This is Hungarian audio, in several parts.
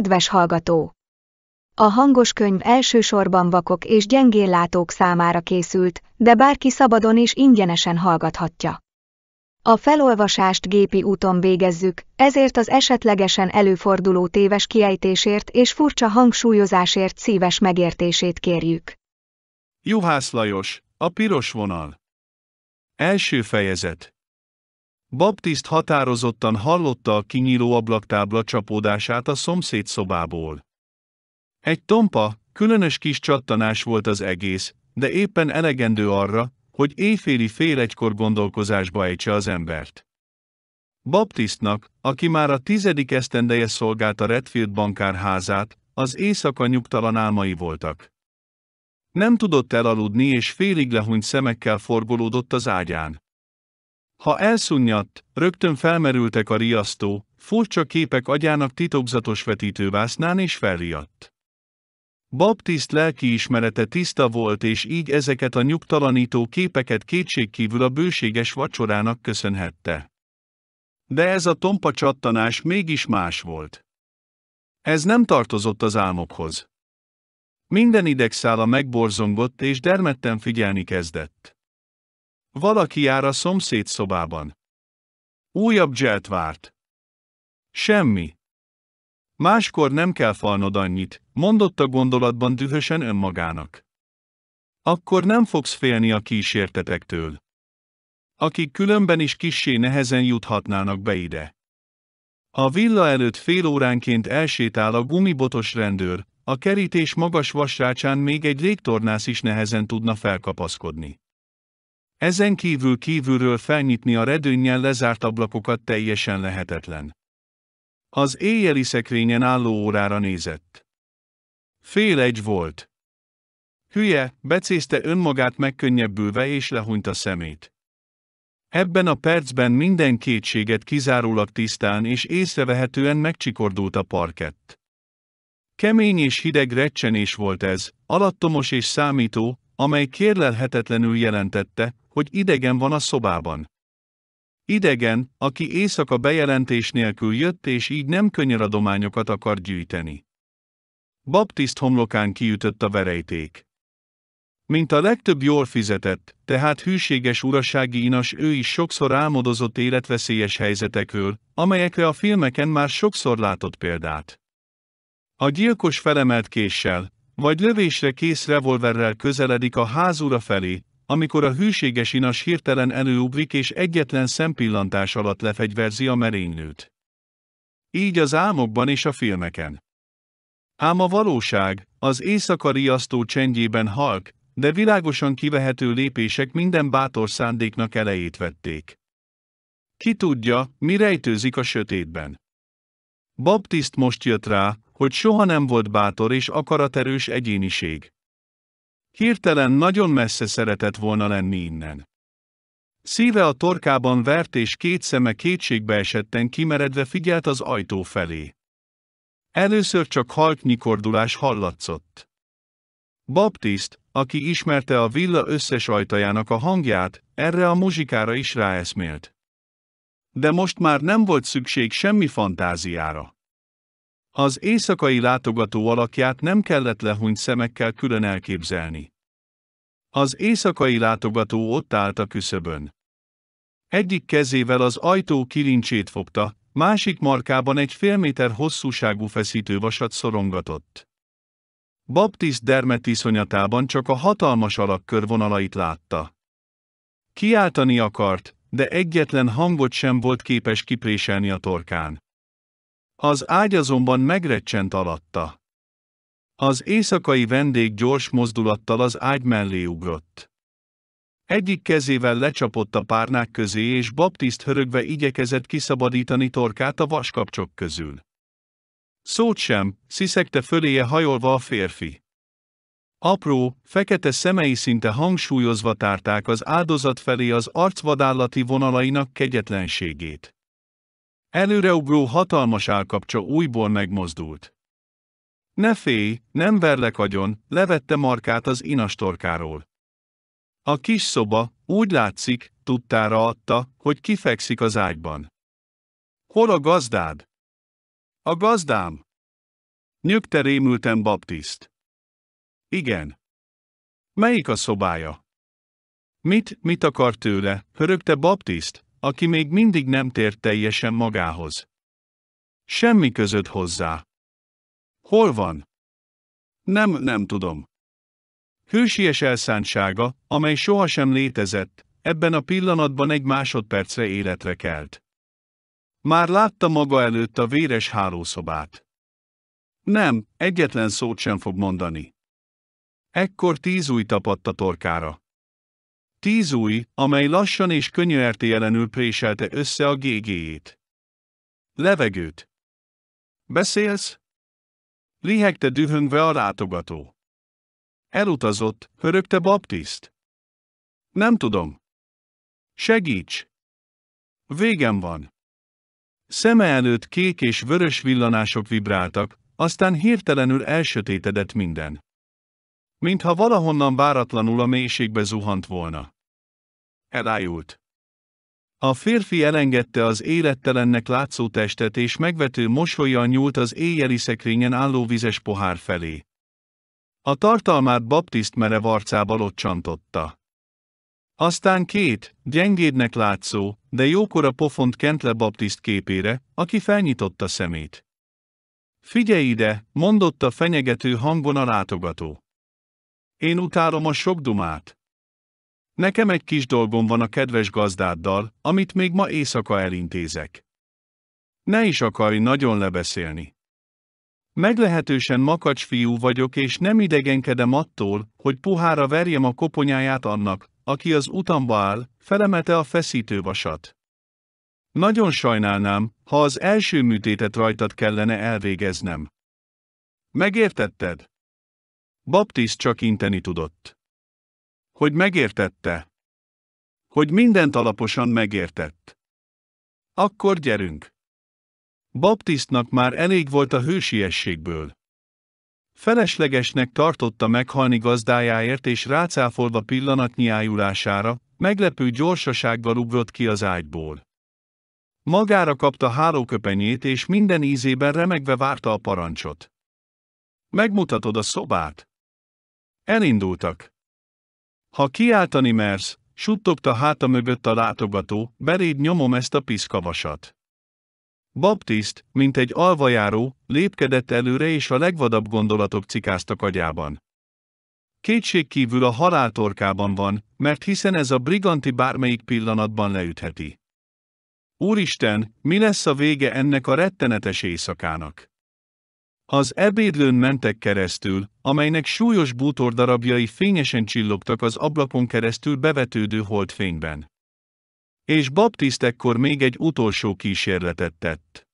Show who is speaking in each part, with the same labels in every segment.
Speaker 1: Kedves hallgató! A hangos könyv elsősorban vakok és gyengéllátók számára készült, de bárki szabadon és ingyenesen hallgathatja. A felolvasást gépi úton végezzük, ezért az esetlegesen előforduló téves kiejtésért és furcsa hangsúlyozásért szíves megértését kérjük. Juhász Lajos, a piros vonal. Első fejezet. Baptist határozottan hallotta a kinyíló ablaktábla csapódását a szomszéd szobából. Egy tompa, különös kis csattanás volt az egész, de éppen elegendő arra, hogy éjféli fél egykor gondolkozásba ejtse az embert. Baptistnak, aki már a tizedik esztendeje szolgálta Redfield bankárházát, az éjszaka nyugtalan álmai voltak. Nem tudott elaludni és félig lehúnyt szemekkel forgolódott az ágyán. Ha elszunyadt, rögtön felmerültek a riasztó, furcsa képek agyának titokzatos vetítővásznán és felriadt. Baptist ismerete tiszta volt és így ezeket a nyugtalanító képeket kétségkívül a bőséges vacsorának köszönhette. De ez a tompa csattanás mégis más volt. Ez nem tartozott az álmokhoz. Minden idegszála megborzongott és dermedten figyelni kezdett. Valaki jár a szomszéd szobában. Újabb dzselt várt. Semmi. Máskor nem kell falnod annyit, mondotta gondolatban dühösen önmagának. Akkor nem fogsz félni a kísértetektől. Akik különben is kissé nehezen juthatnának be ide. A villa előtt fél óránként elsétál a gumibotos rendőr, a kerítés magas vasrácsán még egy légtornász is nehezen tudna felkapaszkodni. Ezen kívül kívülről felnyitni a redőnnyel lezárt ablakokat teljesen lehetetlen. Az éjjeli szekrényen álló órára nézett. Fél egy volt. Hülye, becézte önmagát megkönnyebbülve és lehunyt a szemét. Ebben a percben minden kétséget kizárólag tisztán és észrevehetően megcsikordult a parkett. Kemény és hideg recsenés volt ez, alattomos és számító, amely kérlelhetetlenül jelentette, hogy idegen van a szobában. Idegen, aki éjszaka bejelentés nélkül jött és így nem könyöradományokat akar gyűjteni. Baptist homlokán kiütött a verejték. Mint a legtöbb jól fizetett, tehát hűséges urasági inas ő is sokszor álmodozott életveszélyes helyzetekről, amelyekre a filmeken már sokszor látott példát. A gyilkos felemelt késsel, vagy lövésre kész revolverrel közeledik a házura felé, amikor a hűséges inas hirtelen előugrik és egyetlen szempillantás alatt lefegyverzi a merénylőt. Így az álmokban és a filmeken. Ám a valóság, az éjszaka riasztó csendjében halk, de világosan kivehető lépések minden bátor szándéknak elejét vették. Ki tudja, mi rejtőzik a sötétben. Baptist most jött rá, hogy soha nem volt bátor és akaraterős egyéniség. Hirtelen nagyon messze szeretett volna lenni innen. Szíve a torkában vert és két szeme kétségbe esetten kimeredve figyelt az ajtó felé. Először csak halk nyikordulás hallatszott. Baptist, aki ismerte a villa összes ajtajának a hangját, erre a muzsikára is ráeszmélt. De most már nem volt szükség semmi fantáziára. Az éjszakai látogató alakját nem kellett lehúny szemekkel külön elképzelni. Az éjszakai látogató ott állt a küszöbön. Egyik kezével az ajtó kilincsét fogta, másik markában egy fél méter hosszúságú feszítővasat szorongatott. Baptist dermet iszonyatában csak a hatalmas alak körvonalait látta. Kiáltani akart, de egyetlen hangot sem volt képes kipréselni a torkán. Az ágy azonban megrecsent alatta. Az éjszakai vendég gyors mozdulattal az ágy mellé ugrott. Egyik kezével lecsapott a párnák közé és baptiszt hörögve igyekezett kiszabadítani torkát a vaskapcsok közül. Szót sem, sziszegte föléje hajolva a férfi. Apró, fekete szemei szinte hangsúlyozva tárták az áldozat felé az arcvadállati vonalainak kegyetlenségét. Előreugró hatalmas állkapcsa újból megmozdult. Ne félj, nem verlek agyon, levette markát az inastorkáról. A kis szoba, úgy látszik, tudtára adta, hogy kifekszik az ágyban. Hol a gazdád? A gazdám. Nyögte rémülten Baptiszt. Igen. Melyik a szobája? Mit, mit akar tőle, hörögte Baptiszt, aki még mindig nem tért teljesen magához. Semmi között hozzá. Hol van? Nem, nem tudom. Hősies elszántsága, amely sohasem létezett, ebben a pillanatban egy másodpercre életre kelt. Már látta maga előtt a véres hálószobát. Nem, egyetlen szót sem fog mondani. Ekkor tíz új tapadt a torkára. Tíz új, amely lassan és könyörtéjelenül préselte össze a gégéjét. Levegőt. Beszélsz? Lihegte dühöngve a látogató. Elutazott, hörögte Baptiszt. Nem tudom. Segíts! Végem van. Szeme előtt kék és vörös villanások vibráltak, aztán hirtelenül elsötétedett minden. Mintha valahonnan váratlanul a mélységbe zuhant volna. Elájult. A férfi elengedte az élettelennek látszó testet és megvető mosolyan nyúlt az éjjeli szekrényen álló vizes pohár felé. A tartalmát baptiszt merev arcába locsantotta. Aztán két, gyengédnek látszó, de jókora pofont kent le baptiszt képére, aki felnyitotta szemét. Figyelj ide, mondotta fenyegető hangon a látogató. Én utálom a sok dumát. Nekem egy kis dolgom van a kedves gazdáddal, amit még ma éjszaka elintézek. Ne is akarj nagyon lebeszélni. Meglehetősen makacs fiú vagyok és nem idegenkedem attól, hogy puhára verjem a koponyáját annak, aki az utamba áll, felemete a feszítővasat. Nagyon sajnálnám, ha az első műtétet rajtad kellene elvégeznem. Megértetted? Baptist csak inteni tudott. Hogy megértette? Hogy mindent alaposan megértett. Akkor gyerünk! Baptistnak már elég volt a hősiességből. Feleslegesnek tartotta meghalni gazdájáért és rácáfolva pillanatnyi ájulására, meglepő gyorsasággal ugrott ki az ágyból. Magára kapta hálóköpenyét és minden ízében remegve várta a parancsot. Megmutatod a szobát? Elindultak. Ha kiáltani mersz, suttogta háta mögött a látogató, beléd nyomom ezt a piszkavasat. Baptist, mint egy alvajáró, lépkedett előre és a legvadabb gondolatok cikáztak agyában. Kétség kívül a haláltorkában van, mert hiszen ez a briganti bármelyik pillanatban leütheti. Úristen, mi lesz a vége ennek a rettenetes éjszakának? Az ebédlőn mentek keresztül, amelynek súlyos bútordarabjai fényesen csillogtak az ablakon keresztül bevetődő holdfényben. És baptiste ekkor még egy utolsó kísérletet tett.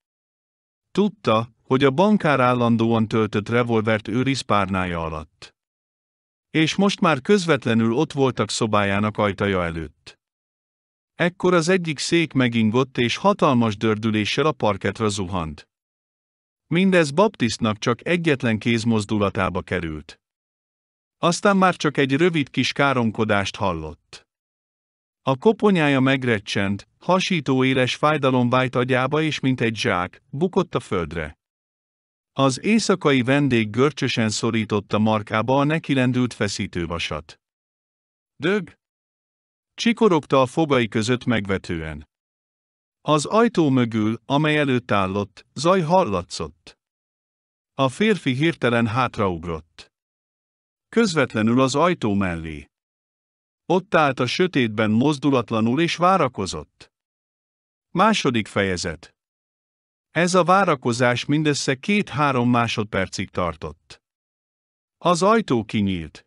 Speaker 1: Tudta, hogy a bankár állandóan töltött revolvert őriz párnája alatt. És most már közvetlenül ott voltak szobájának ajtaja előtt. Ekkor az egyik szék megingott és hatalmas dördüléssel a parketra zuhant. Mindez Baptistnak csak egyetlen kézmozdulatába került. Aztán már csak egy rövid kis káromkodást hallott. A koponyája megrecsent, hasító éles fájdalom vájt agyába és mint egy zsák, bukott a földre. Az éjszakai vendég görcsösen szorította markába a nekilendült feszítővasat. Dög! Csikorogta a fogai között megvetően. Az ajtó mögül, amely előtt állott, zaj hallatszott. A férfi hirtelen hátraugrott. Közvetlenül az ajtó mellé. Ott állt a sötétben mozdulatlanul és várakozott. Második fejezet. Ez a várakozás mindössze két-három másodpercig tartott. Az ajtó kinyílt.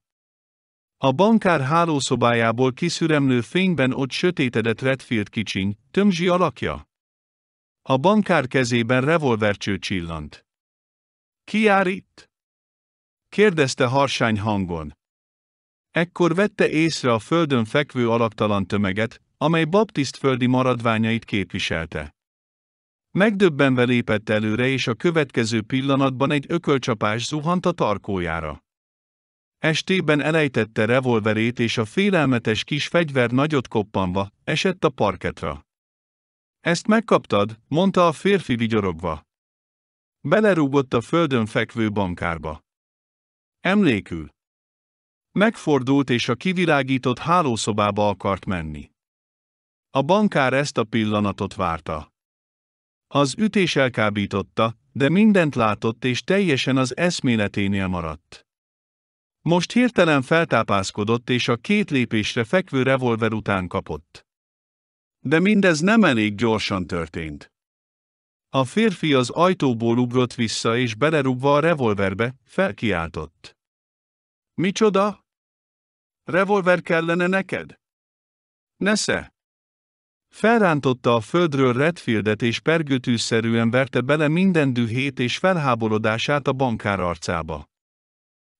Speaker 1: A bankár hálószobájából kiszüremlő fényben ott sötétedett Redfield kicsiny, tömzsi alakja. A bankár kezében revolvercső csillant. Ki jár itt? kérdezte harsány hangon. Ekkor vette észre a földön fekvő alaktalan tömeget, amely baptist földi maradványait képviselte. Megdöbbenve lépett előre és a következő pillanatban egy ökölcsapás zuhant a tarkójára. Estében elejtette revolverét és a félelmetes kis fegyver nagyot koppanva, esett a parketra. Ezt megkaptad, mondta a férfi vigyorogva. Belerúgott a földön fekvő bankárba. Emlékül. Megfordult és a kivilágított hálószobába akart menni. A bankár ezt a pillanatot várta. Az ütés elkábította, de mindent látott és teljesen az eszméleténél maradt. Most hirtelen feltápászkodott és a két lépésre fekvő revolver után kapott. De mindez nem elég gyorsan történt. A férfi az ajtóból ugrott vissza és belerúgva a revolverbe, felkiáltott. Micsoda? Revolver kellene neked? Nesze! Felrántotta a földről Redfieldet és pergőtűszerűen verte bele minden dühét és felháborodását a bankár arcába.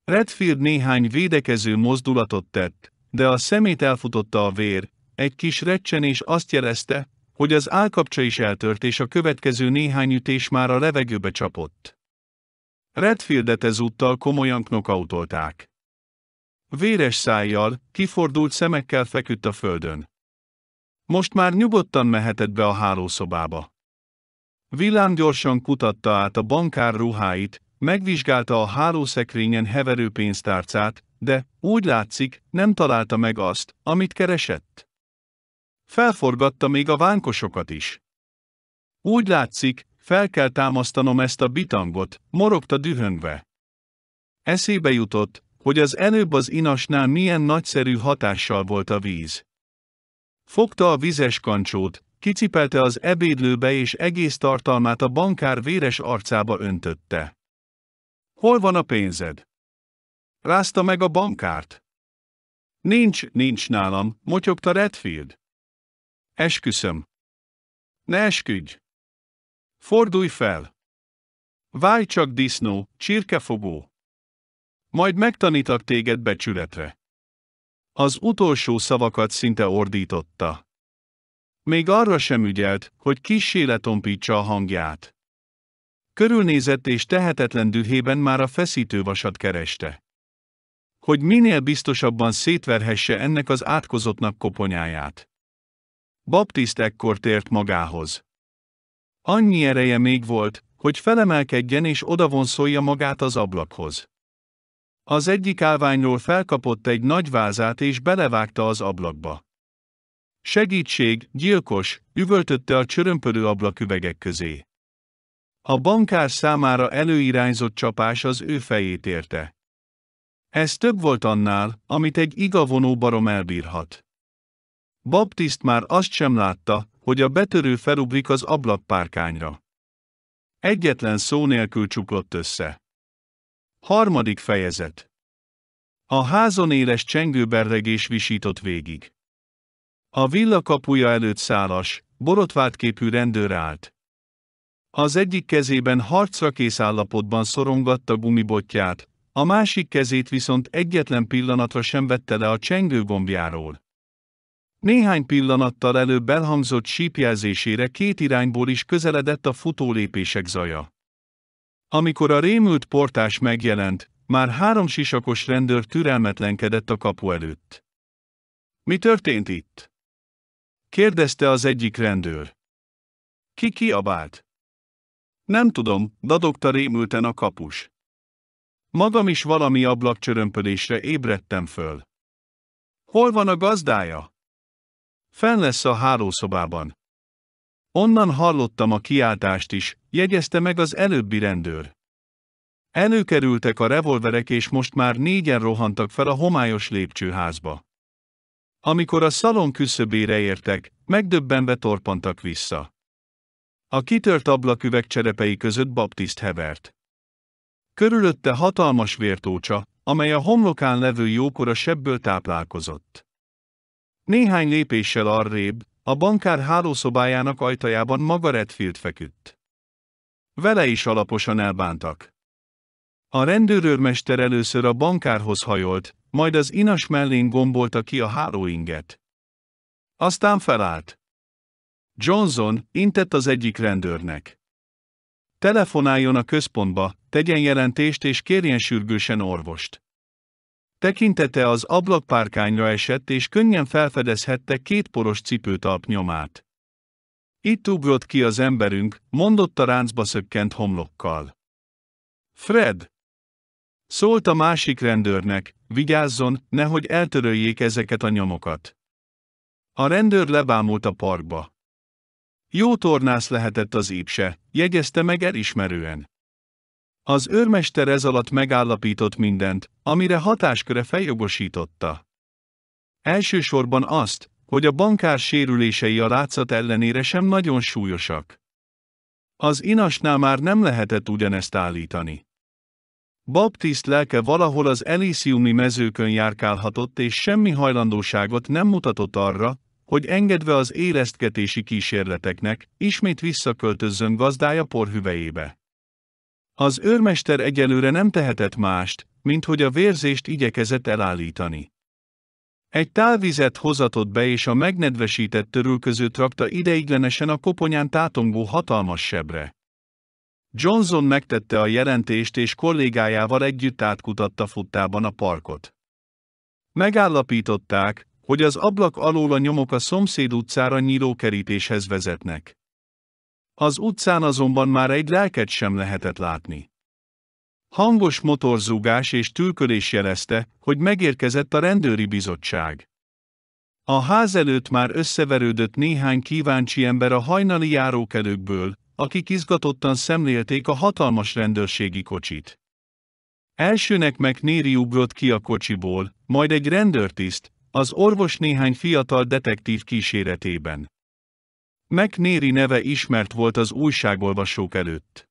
Speaker 1: Redfield néhány védekező mozdulatot tett, de a szemét elfutotta a vér, egy kis recsenés azt jelezte, hogy az állkapcsa is eltört és a következő néhány ütés már a levegőbe csapott. Redfieldet ezúttal komolyan knokautolták. Véres szájjal, kifordult szemekkel feküdt a földön. Most már nyugodtan mehetett be a hálószobába. Villám gyorsan kutatta át a bankár ruháit, Megvizsgálta a hálószekrényen heverő pénztárcát, de, úgy látszik, nem találta meg azt, amit keresett. Felforgatta még a vánkosokat is. Úgy látszik, fel kell támasztanom ezt a bitangot, morogta dühöngve. Eszébe jutott, hogy az előbb az inasnál milyen nagyszerű hatással volt a víz. Fogta a vizes kancsót, kicipelte az ebédlőbe és egész tartalmát a bankár véres arcába öntötte. Hol van a pénzed? Rázta meg a bankárt. Nincs, nincs nálam, motyogta Redfield. Esküszöm. Ne esküdj! Fordulj fel! Válj csak disznó, csirkefogó! Majd megtanítak téged becsületre. Az utolsó szavakat szinte ordította. Még arra sem ügyelt, hogy kissé a hangját. Körülnézett és tehetetlen dühében már a feszítővasat kereste. Hogy minél biztosabban szétverhesse ennek az átkozottnak koponyáját. Baptist ekkor tért magához. Annyi ereje még volt, hogy felemelkedjen és odavonszolja magát az ablakhoz. Az egyik állványról felkapott egy nagy vázát és belevágta az ablakba. Segítség, gyilkos, üvöltötte a csörömpölő ablaküvegek közé. A bankár számára előirányzott csapás az ő fejét érte. Ez több volt annál, amit egy igavonó barom elbírhat. Baptist már azt sem látta, hogy a betörő felugrik az ablakpárkányra. Egyetlen szó nélkül csuklott össze. Harmadik fejezet. A házon éles csengőberregés visított végig. A villa kapuja előtt szálas, borotvált képű rendőr állt. Az egyik kezében harcra kész állapotban szorongatta gumibotját, a másik kezét viszont egyetlen pillanatra sem vette le a csengő gombjáról. Néhány pillanattal előbb elhangzott sípjelzésére két irányból is közeledett a futólépések zaja. Amikor a rémült portás megjelent, már három sisakos rendőr türelmetlenkedett a kapu előtt. Mi történt itt? kérdezte az egyik rendőr. Ki kiabált? Nem tudom, dadogta rémülten a kapus. Magam is valami ablakcsörömpödésre ébredtem föl. Hol van a gazdája? Fenn lesz a hálószobában. Onnan hallottam a kiáltást is, jegyezte meg az előbbi rendőr. Előkerültek a revolverek és most már négyen rohantak fel a homályos lépcsőházba. Amikor a szalon küszöbére értek, megdöbbenve torpantak vissza. A kitört ablaküveg cserepei között baptiszt hevert. Körülötte hatalmas vértócsa, amely a homlokán levő jókora sebből táplálkozott. Néhány lépéssel arrébb, a bankár hálószobájának ajtajában maga Redfield feküdt. Vele is alaposan elbántak. A rendőrőrmester először a bankárhoz hajolt, majd az inas mellén gombolta ki a hálóinget. Aztán felállt. Johnson intett az egyik rendőrnek. Telefonáljon a központba, tegyen jelentést és kérjen sürgősen orvost. Tekintete az ablakpárkányra esett és könnyen felfedezhette két poros cipőtalp nyomát. Itt ugrott ki az emberünk, mondotta ráncba szökkent homlokkal. Fred! Szólt a másik rendőrnek, vigyázzon, nehogy eltöröljék ezeket a nyomokat. A rendőr lebámult a parkba. Jó tornász lehetett az épse, jegyezte meg elismerően. Az őrmester ez alatt megállapított mindent, amire hatásköre feljogosította. Elsősorban azt, hogy a bankár sérülései a látszat ellenére sem nagyon súlyosak. Az inasnál már nem lehetett ugyanezt állítani. Baptist lelke valahol az elisiumi mezőkön járkálhatott és semmi hajlandóságot nem mutatott arra, hogy engedve az élesztgetési kísérleteknek, ismét visszaköltözzön gazdája porhüvejébe. Az őrmester egyelőre nem tehetett mást, mint hogy a vérzést igyekezett elállítani. Egy távizet hozatott be és a megnedvesített törülköző rakta ideiglenesen a koponyán tátongó hatalmas sebre. Johnson megtette a jelentést és kollégájával együtt átkutatta futtában a parkot. Megállapították, hogy az ablak alól a nyomok a szomszéd utcára nyíló kerítéshez vezetnek. Az utcán azonban már egy lelket sem lehetett látni. Hangos motorzúgás és tülkölés jelezte, hogy megérkezett a rendőri bizottság. A ház előtt már összeverődött néhány kíváncsi ember a hajnali járókelőkből, akik izgatottan szemlélték a hatalmas rendőrségi kocsit. Elsőnek Néri ugrott ki a kocsiból, majd egy rendőrtiszt, az orvos néhány fiatal detektív kíséretében. McNéri neve ismert volt az újságolvasók előtt.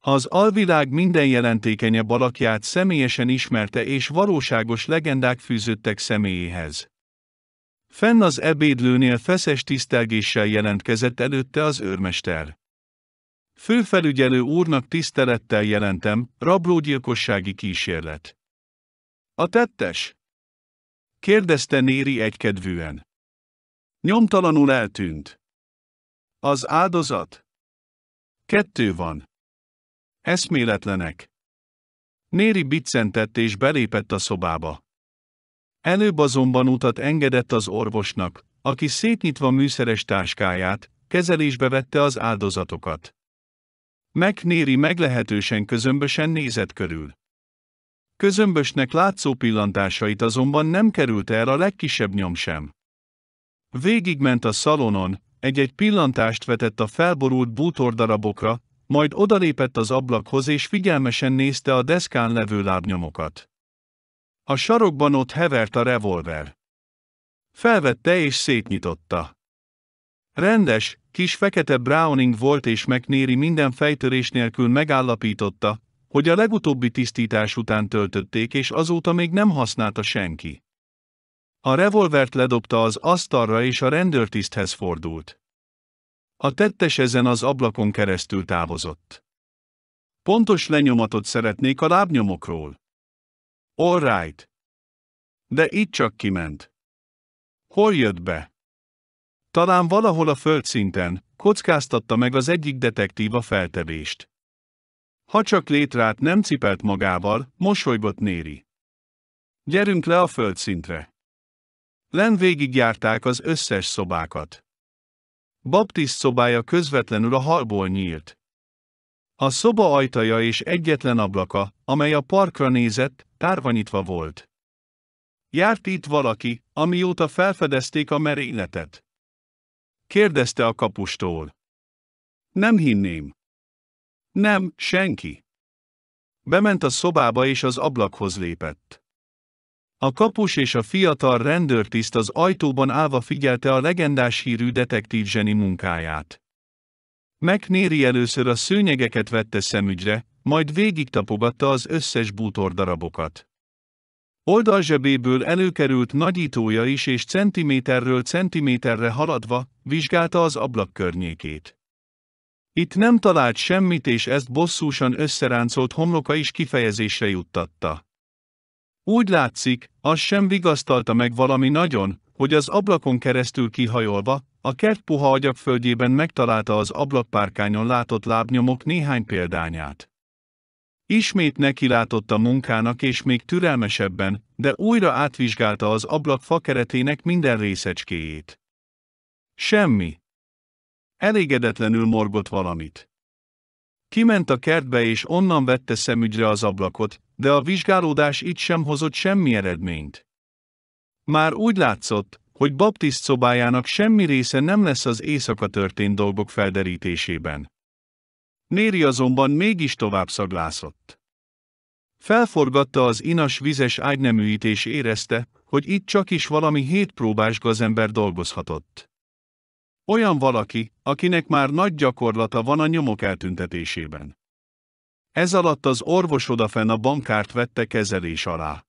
Speaker 1: Az alvilág minden jelentékenyebb alakját személyesen ismerte és valóságos legendák fűződtek személyéhez. Fenn az ebédlőnél feszes tisztelgéssel jelentkezett előtte az őrmester. Főfelügyelő úrnak tisztelettel jelentem, rablógyilkossági kísérlet. A tettes? kérdezte Néri egykedvűen. Nyomtalanul eltűnt. Az áldozat? Kettő van. Eszméletlenek. Néri biccentett és belépett a szobába. Előbb azonban utat engedett az orvosnak, aki szétnyitva műszeres táskáját, kezelésbe vette az áldozatokat. Néri meglehetősen közömbösen nézett körül. Közömbösnek látszó pillantásait azonban nem került el a legkisebb nyom sem. Végigment a szalonon, egy-egy pillantást vetett a felborult bútordarabokra, majd odalépett az ablakhoz és figyelmesen nézte a deszkán levő lábnyomokat. A sarokban ott hevert a revolver. Felvette és szétnyitotta. Rendes, kis fekete Browning volt és megnéri minden fejtörés nélkül megállapította, hogy a legutóbbi tisztítás után töltötték és azóta még nem használta senki. A revolvert ledobta az asztalra és a rendőrtiszthez fordult. A tettes ezen az ablakon keresztül távozott. Pontos lenyomatot szeretnék a lábnyomokról. All right. De itt csak kiment. Hol jött be? Talán valahol a földszinten, kockáztatta meg az egyik detektív a feltevést. Ha csak létrát nem cipelt magával, mosolygott Néri. Gyerünk le a földszintre. Len végigjárták az összes szobákat. Baptist szobája közvetlenül a halból nyílt. A szoba ajtaja és egyetlen ablaka, amely a parkra nézett, tárvanyitva volt. Járt itt valaki, amióta felfedezték a merényletet? Kérdezte a kapustól. Nem hinném. Nem, senki. Bement a szobába és az ablakhoz lépett. A kapus és a fiatal rendőrtiszt az ajtóban állva figyelte a legendás hírű detektív zseni munkáját. Megnéri először a szőnyegeket vette szemügyre, majd végigtapogatta az összes bútordarabokat. Oldalzsebéből előkerült nagyítója is és centiméterről centiméterre haladva, vizsgálta az ablak környékét. Itt nem talált semmit és ezt bosszúsan összeráncolt homloka is kifejezésre juttatta. Úgy látszik, az sem vigasztalta meg valami nagyon, hogy az ablakon keresztül kihajolva, a kert puha agyagföldjében megtalálta az ablakpárkányon látott lábnyomok néhány példányát. Ismét nekilátott a munkának és még türelmesebben, de újra átvizsgálta az ablak fakeretének minden részecskéjét. Semmi. Elégedetlenül morgott valamit. Kiment a kertbe és onnan vette szemügyre az ablakot, de a vizsgálódás itt sem hozott semmi eredményt. Már úgy látszott, hogy Baptist szobájának semmi része nem lesz az éjszaka történt dolgok felderítésében. Néri azonban mégis tovább szaglászott. Felforgatta az inas vizes ágyneműítés és érezte, hogy itt csak is valami hétpróbás gazember dolgozhatott. Olyan valaki, akinek már nagy gyakorlata van a nyomok eltüntetésében. Ez alatt az orvos odafen a bankárt vette kezelés alá.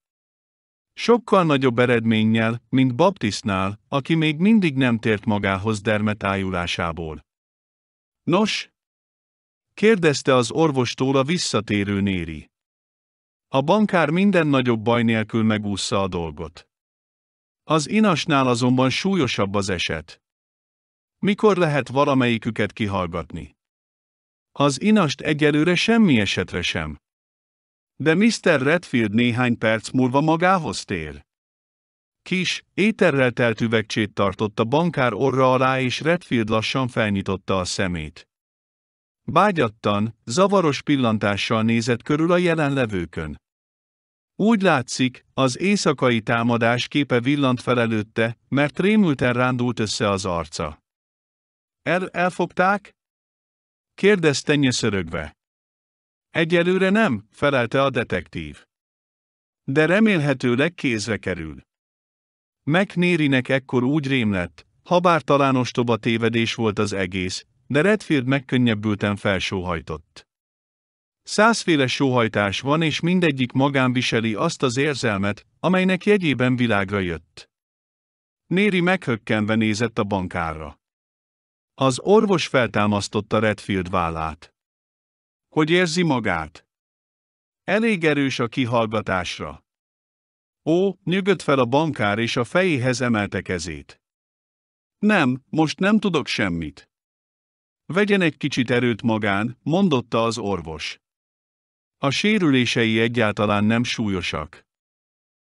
Speaker 1: Sokkal nagyobb eredménnyel, mint Baptistnál, aki még mindig nem tért magához dermetájulásából. Nos? kérdezte az orvostól a visszatérő Néri. A bankár minden nagyobb baj nélkül megúszta a dolgot. Az inasnál azonban súlyosabb az eset. Mikor lehet valamelyiküket kihallgatni? Az inast egyelőre semmi esetre sem. De Mr. Redfield néhány perc múlva magához tér. Kis, éterrel telt üvegcsét tartott a bankár orra alá és Redfield lassan felnyitotta a szemét. Bágyattan, zavaros pillantással nézett körül a jelenlevőkön. Úgy látszik, az éjszakai támadás képe villant fel előtte, mert rémülten rándult össze az arca. El, elfogták? kérdezte nyeszörögve. Egyelőre nem, felelte a detektív. De remélhetőleg kézre kerül. McNérinek ekkor úgy rém lett, habár talán ostoba tévedés volt az egész, de Redfield megkönnyebbülten felsóhajtott. Százféle sóhajtás van és mindegyik magán viseli azt az érzelmet, amelynek jegyében világra jött. Néri meghökkenve nézett a bankára. Az orvos feltámasztotta Redfield vállát. Hogy érzi magát? Elég erős a kihallgatásra. Ó, nyögött fel a bankár és a fejéhez emelte kezét. Nem, most nem tudok semmit. Vegyen egy kicsit erőt magán, mondotta az orvos. A sérülései egyáltalán nem súlyosak.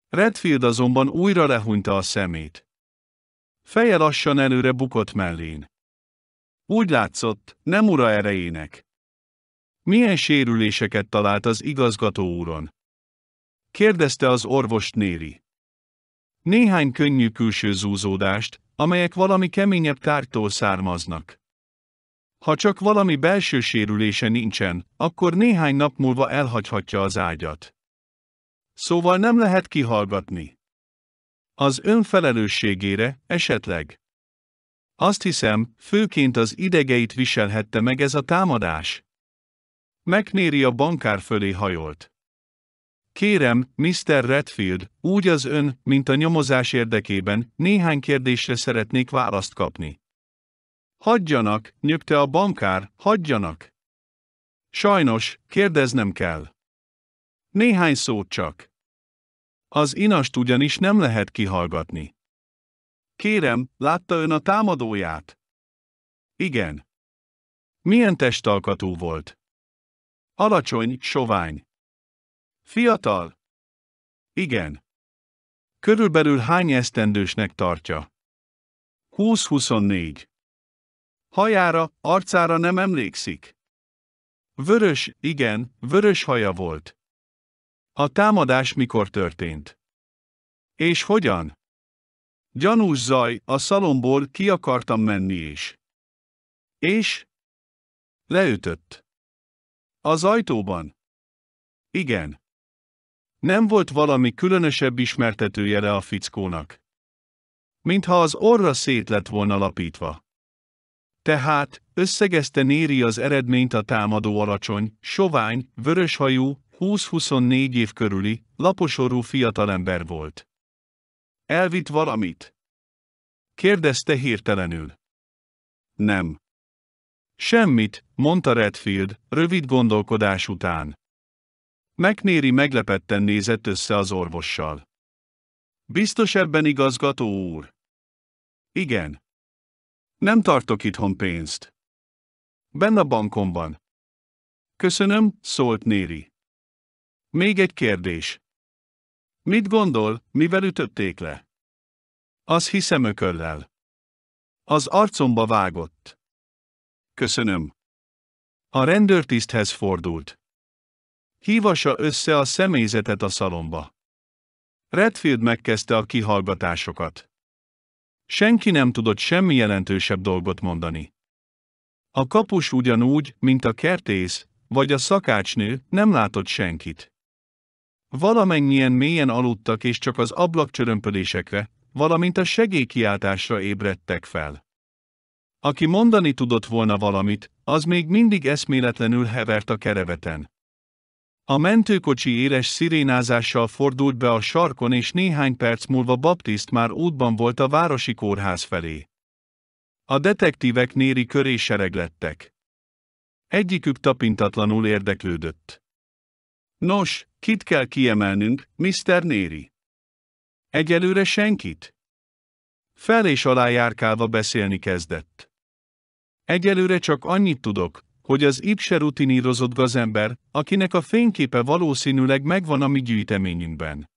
Speaker 1: Redfield azonban újra lehúnyta a szemét. Feje lassan előre bukott mellén. Úgy látszott, nem ura erejének. Milyen sérüléseket talált az igazgató úron? Kérdezte az orvos Néri. Néhány könnyű külső zúzódást, amelyek valami keményebb kártól származnak. Ha csak valami belső sérülése nincsen, akkor néhány nap múlva elhagyhatja az ágyat. Szóval nem lehet kihallgatni. Az önfelelősségére, esetleg. Azt hiszem, főként az idegeit viselhette meg ez a támadás. McNéri a bankár fölé hajolt. Kérem, Mr. Redfield, úgy az ön, mint a nyomozás érdekében, néhány kérdésre szeretnék választ kapni. Hagyjanak, nyögte a bankár, hagyjanak. Sajnos, kérdeznem kell. Néhány szót csak. Az inast ugyanis nem lehet kihallgatni. Kérem, látta ön a támadóját? Igen. Milyen testalkatú volt? Alacsony, sovány. Fiatal? Igen. Körülbelül hány esztendősnek tartja? 20-24. Hajára, arcára nem emlékszik. Vörös, igen, vörös haja volt. A támadás mikor történt? És hogyan? Gyanús zaj, a szalomból ki akartam menni is. És? Leütött. Az ajtóban? Igen. Nem volt valami különösebb ismertetőjele a fickónak. Mintha az orra szét lett volna lapítva. Tehát, összegezte Néri az eredményt a támadó alacsony, sovány, vöröshajú, 20-24 év körüli, laposorú fiatalember volt. Elvitt valamit? Kérdezte hirtelenül. Nem. Semmit, mondta Redfield, rövid gondolkodás után. Megnéri meglepetten nézett össze az orvossal. Biztos ebben igazgató úr? Igen. Nem tartok itthon pénzt. Benne a bankomban. Köszönöm, szólt Néri. Még egy kérdés. Mit gondol, mivel ütötték le? Az hiszem ököllel. Az arcomba vágott. Köszönöm. A rendőrtiszthez fordult. Hívassa össze a személyzetet a szalomba. Redfield megkezdte a kihallgatásokat. Senki nem tudott semmi jelentősebb dolgot mondani. A kapus ugyanúgy, mint a kertész, vagy a szakácsnő, nem látott senkit. Valamennyien mélyen aludtak és csak az ablakcsörömpölésekre, valamint a segélykiáltásra ébredtek fel. Aki mondani tudott volna valamit, az még mindig eszméletlenül hevert a kereveten. A mentőkocsi éres szirénázással fordult be a sarkon és néhány perc múlva Baptist már útban volt a városi kórház felé. A detektívek néri köré sereglettek. Egyikük tapintatlanul érdeklődött. Nos, Kit kell kiemelnünk, Mr. Néri? Egyelőre senkit? Fel és alá járkálva beszélni kezdett. Egyelőre csak annyit tudok, hogy az itt se rutinírozott gazember, akinek a fényképe valószínűleg megvan a mi gyűjteményünkben.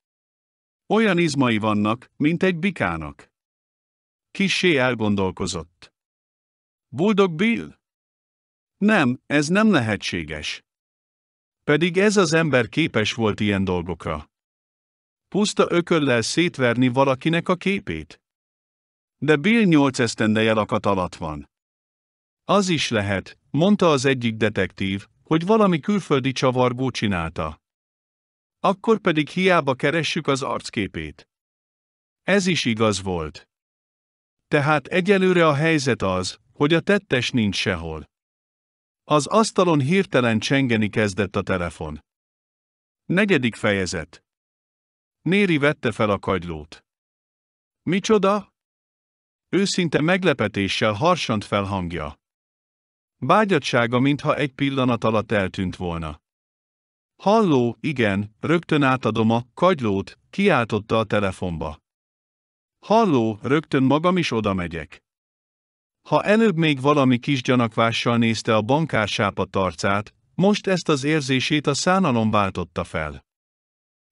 Speaker 1: Olyan izmai vannak, mint egy bikának. Kissé elgondolkozott. Boldog Bill? Nem, ez nem lehetséges. Pedig ez az ember képes volt ilyen dolgokra. Puszta ököllel szétverni valakinek a képét? De Bill nyolc esztendeje lakat alatt van. Az is lehet, mondta az egyik detektív, hogy valami külföldi csavargó csinálta. Akkor pedig hiába keressük az arcképét. Ez is igaz volt. Tehát egyelőre a helyzet az, hogy a tettes nincs sehol. Az asztalon hirtelen csengeni kezdett a telefon. Negyedik fejezet. Néri vette fel a kagylót. Micsoda? Őszinte meglepetéssel harsant fel hangja. Bágyadsága, mintha egy pillanat alatt eltűnt volna. Halló, igen, rögtön átadom a kagylót, kiáltotta a telefonba. Halló, rögtön magam is oda megyek. Ha előbb még valami kis gyanakvással nézte a bankár sápat arcát, most ezt az érzését a szánalom váltotta fel.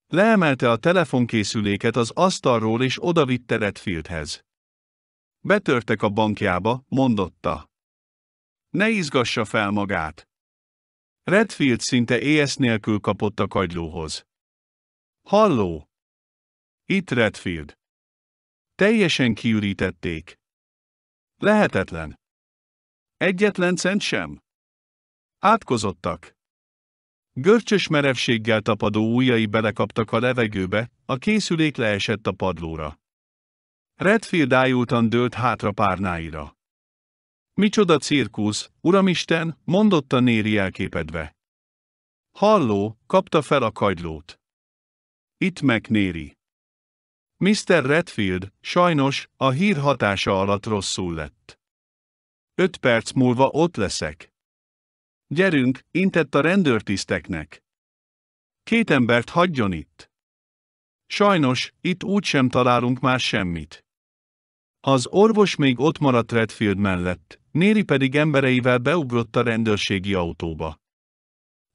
Speaker 1: Leemelte a telefonkészüléket az asztalról és odavitte Redfieldhez. Betörtek a bankjába, mondotta. Ne izgassa fel magát. Redfield szinte éjesz nélkül kapott a kagylóhoz. Halló! Itt Redfield. Teljesen kiürítették. Lehetetlen. Egyetlen cent sem. Átkozottak. Görcsös merevséggel tapadó ujjai belekaptak a levegőbe, a készülék leesett a padlóra. Redfield ájultan dőlt hátra párnáira. Micsoda cirkusz, uramisten, mondotta Néri elképedve. Halló, kapta fel a kagylót. Itt meg Néri. Mr. Redfield, sajnos, a hír hatása alatt rosszul lett. Öt perc múlva ott leszek. Gyerünk, intett a rendőrtiszteknek. Két embert hagyjon itt. Sajnos, itt úgysem találunk már semmit. Az orvos még ott maradt Redfield mellett, Néri pedig embereivel beugrott a rendőrségi autóba.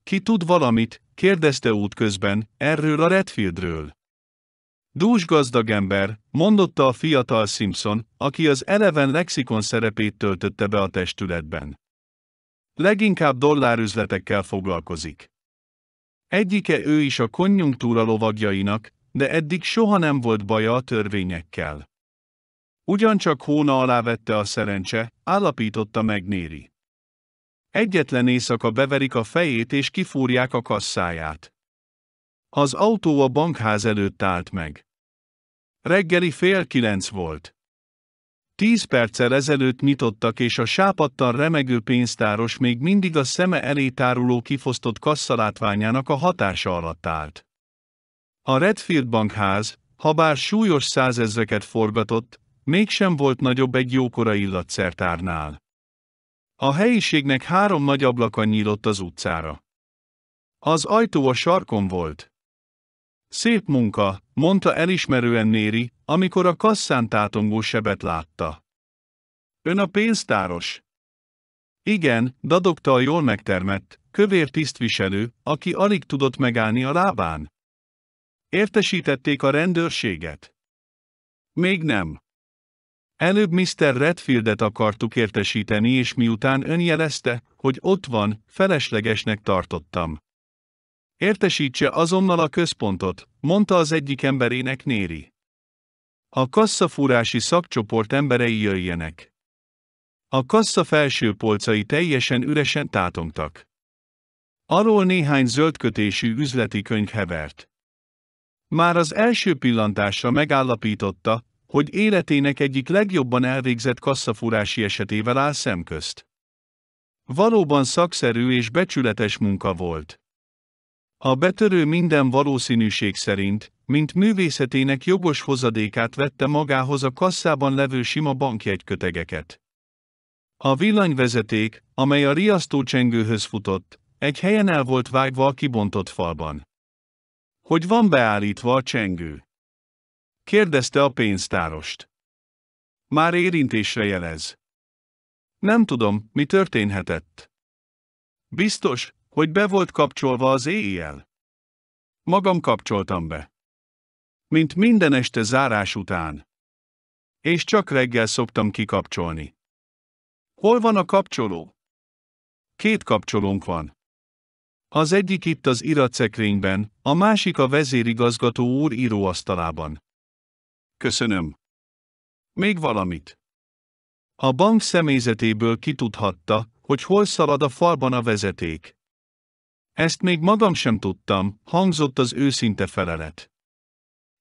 Speaker 1: Ki tud valamit? kérdezte útközben, erről a Redfieldről. Dús gazdag ember, mondotta a fiatal Simpson, aki az eleven lexikon szerepét töltötte be a testületben. Leginkább dollárüzletekkel foglalkozik. Egyike ő is a konjunktúra lovagjainak, de eddig soha nem volt baja a törvényekkel. Ugyancsak hóna alá vette a szerencse, állapította meg Néri. Egyetlen éjszaka beverik a fejét és kifúrják a kasszáját. Az autó a bankház előtt állt meg. Reggeli fél kilenc volt. Tíz perccel ezelőtt nyitottak, és a sápattan remegő pénztáros még mindig a szeme elé táruló kifosztott kasszalátványának a hatása alatt állt. A Redfield bankház, habár súlyos százezreket forgatott, mégsem volt nagyobb egy jókora illatszertárnál. A helyiségnek három nagy ablaka nyílott az utcára. Az ajtó a sarkon volt. Szép munka, mondta elismerően Néri, amikor a kasszán tátongó sebet látta. Ön a pénztáros. Igen, dadogta a jól megtermett, kövér tisztviselő, aki alig tudott megállni a lábán. Értesítették a rendőrséget. Még nem. Előbb Mr. Redfieldet akartuk értesíteni és miután ön jelezte, hogy ott van, feleslegesnek tartottam. Értesítse azonnal a központot, mondta az egyik emberének Néri. A kasszafúrási szakcsoport emberei jöjjenek. A kassa felső polcai teljesen üresen tátongtak. Arról néhány zöldkötésű üzleti könyv hevert. Már az első pillantásra megállapította, hogy életének egyik legjobban elvégzett kasszafúrási esetével áll szemközt. Valóban szakszerű és becsületes munka volt. A betörő minden valószínűség szerint, mint művészetének jogos hozadékát vette magához a kasszában levő sima bankjegykötegeket. A villanyvezeték, amely a riasztócsengőhöz futott, egy helyen el volt vágva a kibontott falban. Hogy van beállítva a csengő? Kérdezte a pénztárost. Már érintésre jelez. Nem tudom, mi történhetett. Biztos, hogy be volt kapcsolva az éjjel. Magam kapcsoltam be. Mint minden este zárás után. És csak reggel szoktam kikapcsolni. Hol van a kapcsoló? Két kapcsolónk van. Az egyik itt az iratszekrényben, a másik a vezérigazgató úr íróasztalában. Köszönöm. Még valamit. A bank személyzetéből kitudhatta, hogy hol szalad a falban a vezeték. Ezt még magam sem tudtam, hangzott az őszinte felelet.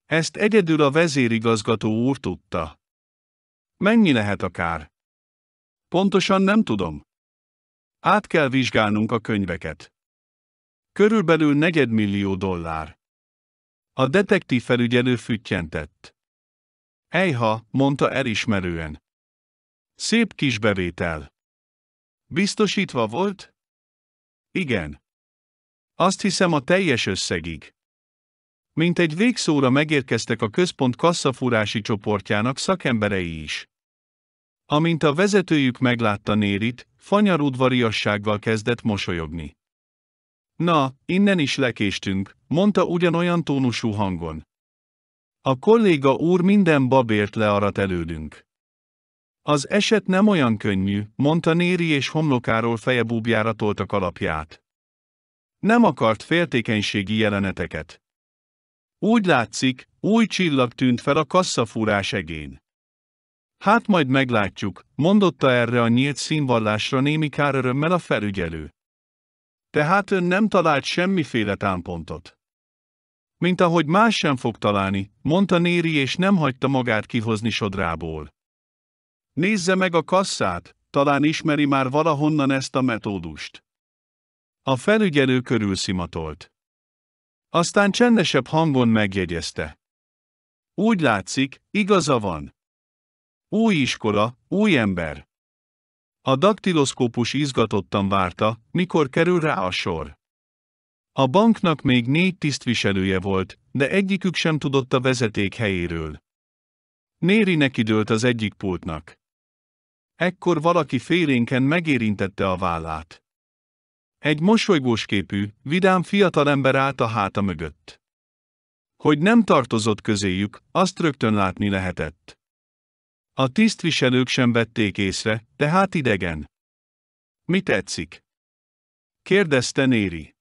Speaker 1: Ezt egyedül a vezérigazgató úr tudta. Mennyi lehet a kár? Pontosan nem tudom. Át kell vizsgálnunk a könyveket. Körülbelül negyedmillió dollár. A detektív felügyelő füttyentett. Ejha, mondta elismerően. Szép kis bevétel. Biztosítva volt? Igen. Azt hiszem a teljes összegig. Mint egy végszóra megérkeztek a központ kasszafúrási csoportjának szakemberei is. Amint a vezetőjük meglátta Nérit, fanyarudvariassággal kezdett mosolyogni. Na, innen is lekéstünk, mondta ugyanolyan tónusú hangon. A kolléga úr minden babért learat elődünk. Az eset nem olyan könnyű, mondta Néri és homlokáról fejebúbjára toltak alapját. Nem akart féltékenységi jeleneteket. Úgy látszik, új csillag tűnt fel a kasszafúrás egén. Hát majd meglátjuk, mondotta erre a nyílt színvallásra némi kár örömmel a felügyelő. Tehát ön nem talált semmiféle támpontot. Mint ahogy más sem fog találni, mondta Néri és nem hagyta magát kihozni sodrából. Nézze meg a kasszát, talán ismeri már valahonnan ezt a metódust. A felügyelő körül szimatolt. Aztán csendesebb hangon megjegyezte. Úgy látszik, igaza van. Új iskola, új ember. A daktiloszkópus izgatottan várta, mikor kerül rá a sor. A banknak még négy tisztviselője volt, de egyikük sem tudott a vezeték helyéről. Néri nekidőlt az egyik pultnak. Ekkor valaki félénken megérintette a vállát. Egy mosolygós képű, vidám fiatalember állt a háta mögött. Hogy nem tartozott közéjük, azt rögtön látni lehetett. A tisztviselők sem vették észre, de hát idegen. Mi tetszik? Kérdezte Néri.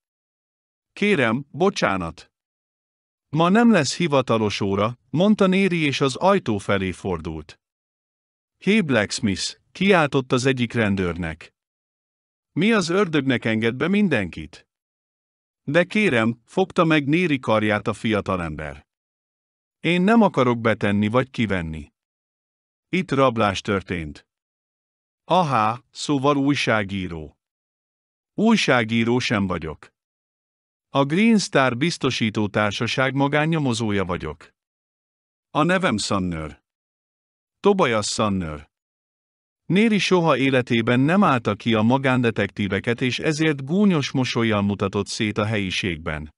Speaker 1: Kérem, bocsánat. Ma nem lesz hivatalos óra, mondta Néri és az ajtó felé fordult. Hé hey Blacksmith, kiáltott az egyik rendőrnek. Mi az ördögnek enged be mindenkit? De kérem, fogta meg Néri karját a fiatalember. Én nem akarok betenni vagy kivenni. Itt rablás történt. Aha, szóval újságíró. Újságíró sem vagyok. A Green Star biztosító társaság magánnyomozója vagyok. A nevem Sannör. Tobajas Sannör. Néri soha életében nem állta ki a magándetektíveket és ezért gúnyos mosolyjal mutatott szét a helyiségben.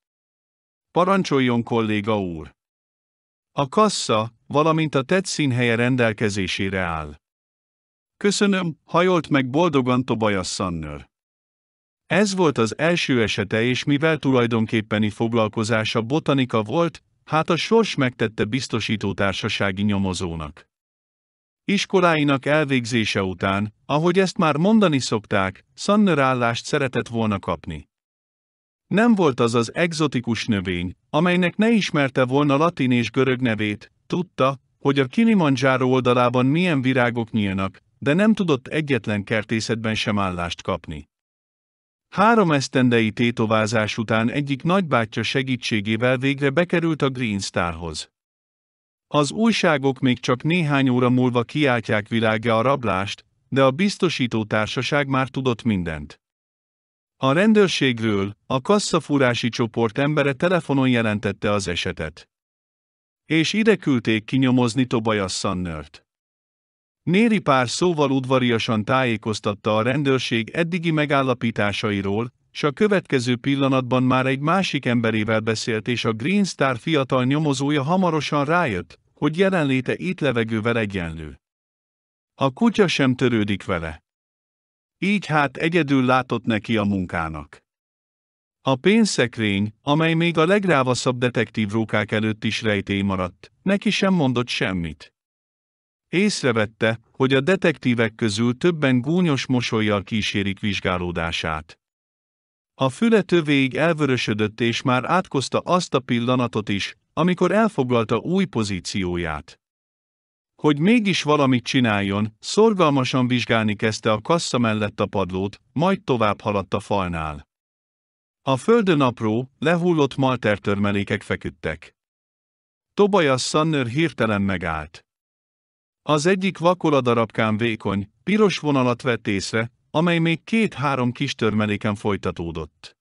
Speaker 1: Parancsoljon kolléga úr! A kassa, valamint a tett színhelye rendelkezésére áll. Köszönöm, hajolt meg boldogan Tobias Sannör. Ez volt az első esete és mivel tulajdonképpeni foglalkozása botanika volt, hát a sors megtette biztosító társasági nyomozónak. Iskoláinak elvégzése után, ahogy ezt már mondani szokták, Sanner állást szeretett volna kapni. Nem volt az az egzotikus növény, amelynek ne ismerte volna latin és görög nevét, tudta, hogy a Kilimanjaro oldalában milyen virágok nyílnak, de nem tudott egyetlen kertészetben sem állást kapni. Három esztendei tétovázás után egyik nagybátyja segítségével végre bekerült a Green Starhoz. Az újságok még csak néhány óra múlva kiáltják világja a rablást, de a biztosító társaság már tudott mindent. A rendőrségről a kasszafúrási csoport embere telefonon jelentette az esetet. És ide küldték kinyomozni Tobias Sannert. Néri pár szóval udvariasan tájékoztatta a rendőrség eddigi megállapításairól, s a következő pillanatban már egy másik emberével beszélt és a Green Star fiatal nyomozója hamarosan rájött, hogy jelenléte itt levegővel egyenlő. A kutya sem törődik vele. Így hát egyedül látott neki a munkának. A pénzszekrény, amely még a legrávaszabb detektív rókák előtt is rejtély maradt, neki sem mondott semmit. Észrevette, hogy a detektívek közül többen gúnyos mosolyjal kísérik vizsgálódását. A füle tövéig elvörösödött és már átkozta azt a pillanatot is, amikor elfoglalta új pozícióját. Hogy mégis valamit csináljon, szorgalmasan vizsgálni kezdte a kassa mellett a padlót, majd tovább haladt a falnál. A földön apró, lehullott maltertörmelékek feküdtek. Tobajas Sanner hirtelen megállt. Az egyik vakoladarabkán vékony, piros vonalat vett észre, amely még két-három kis törmeléken folytatódott.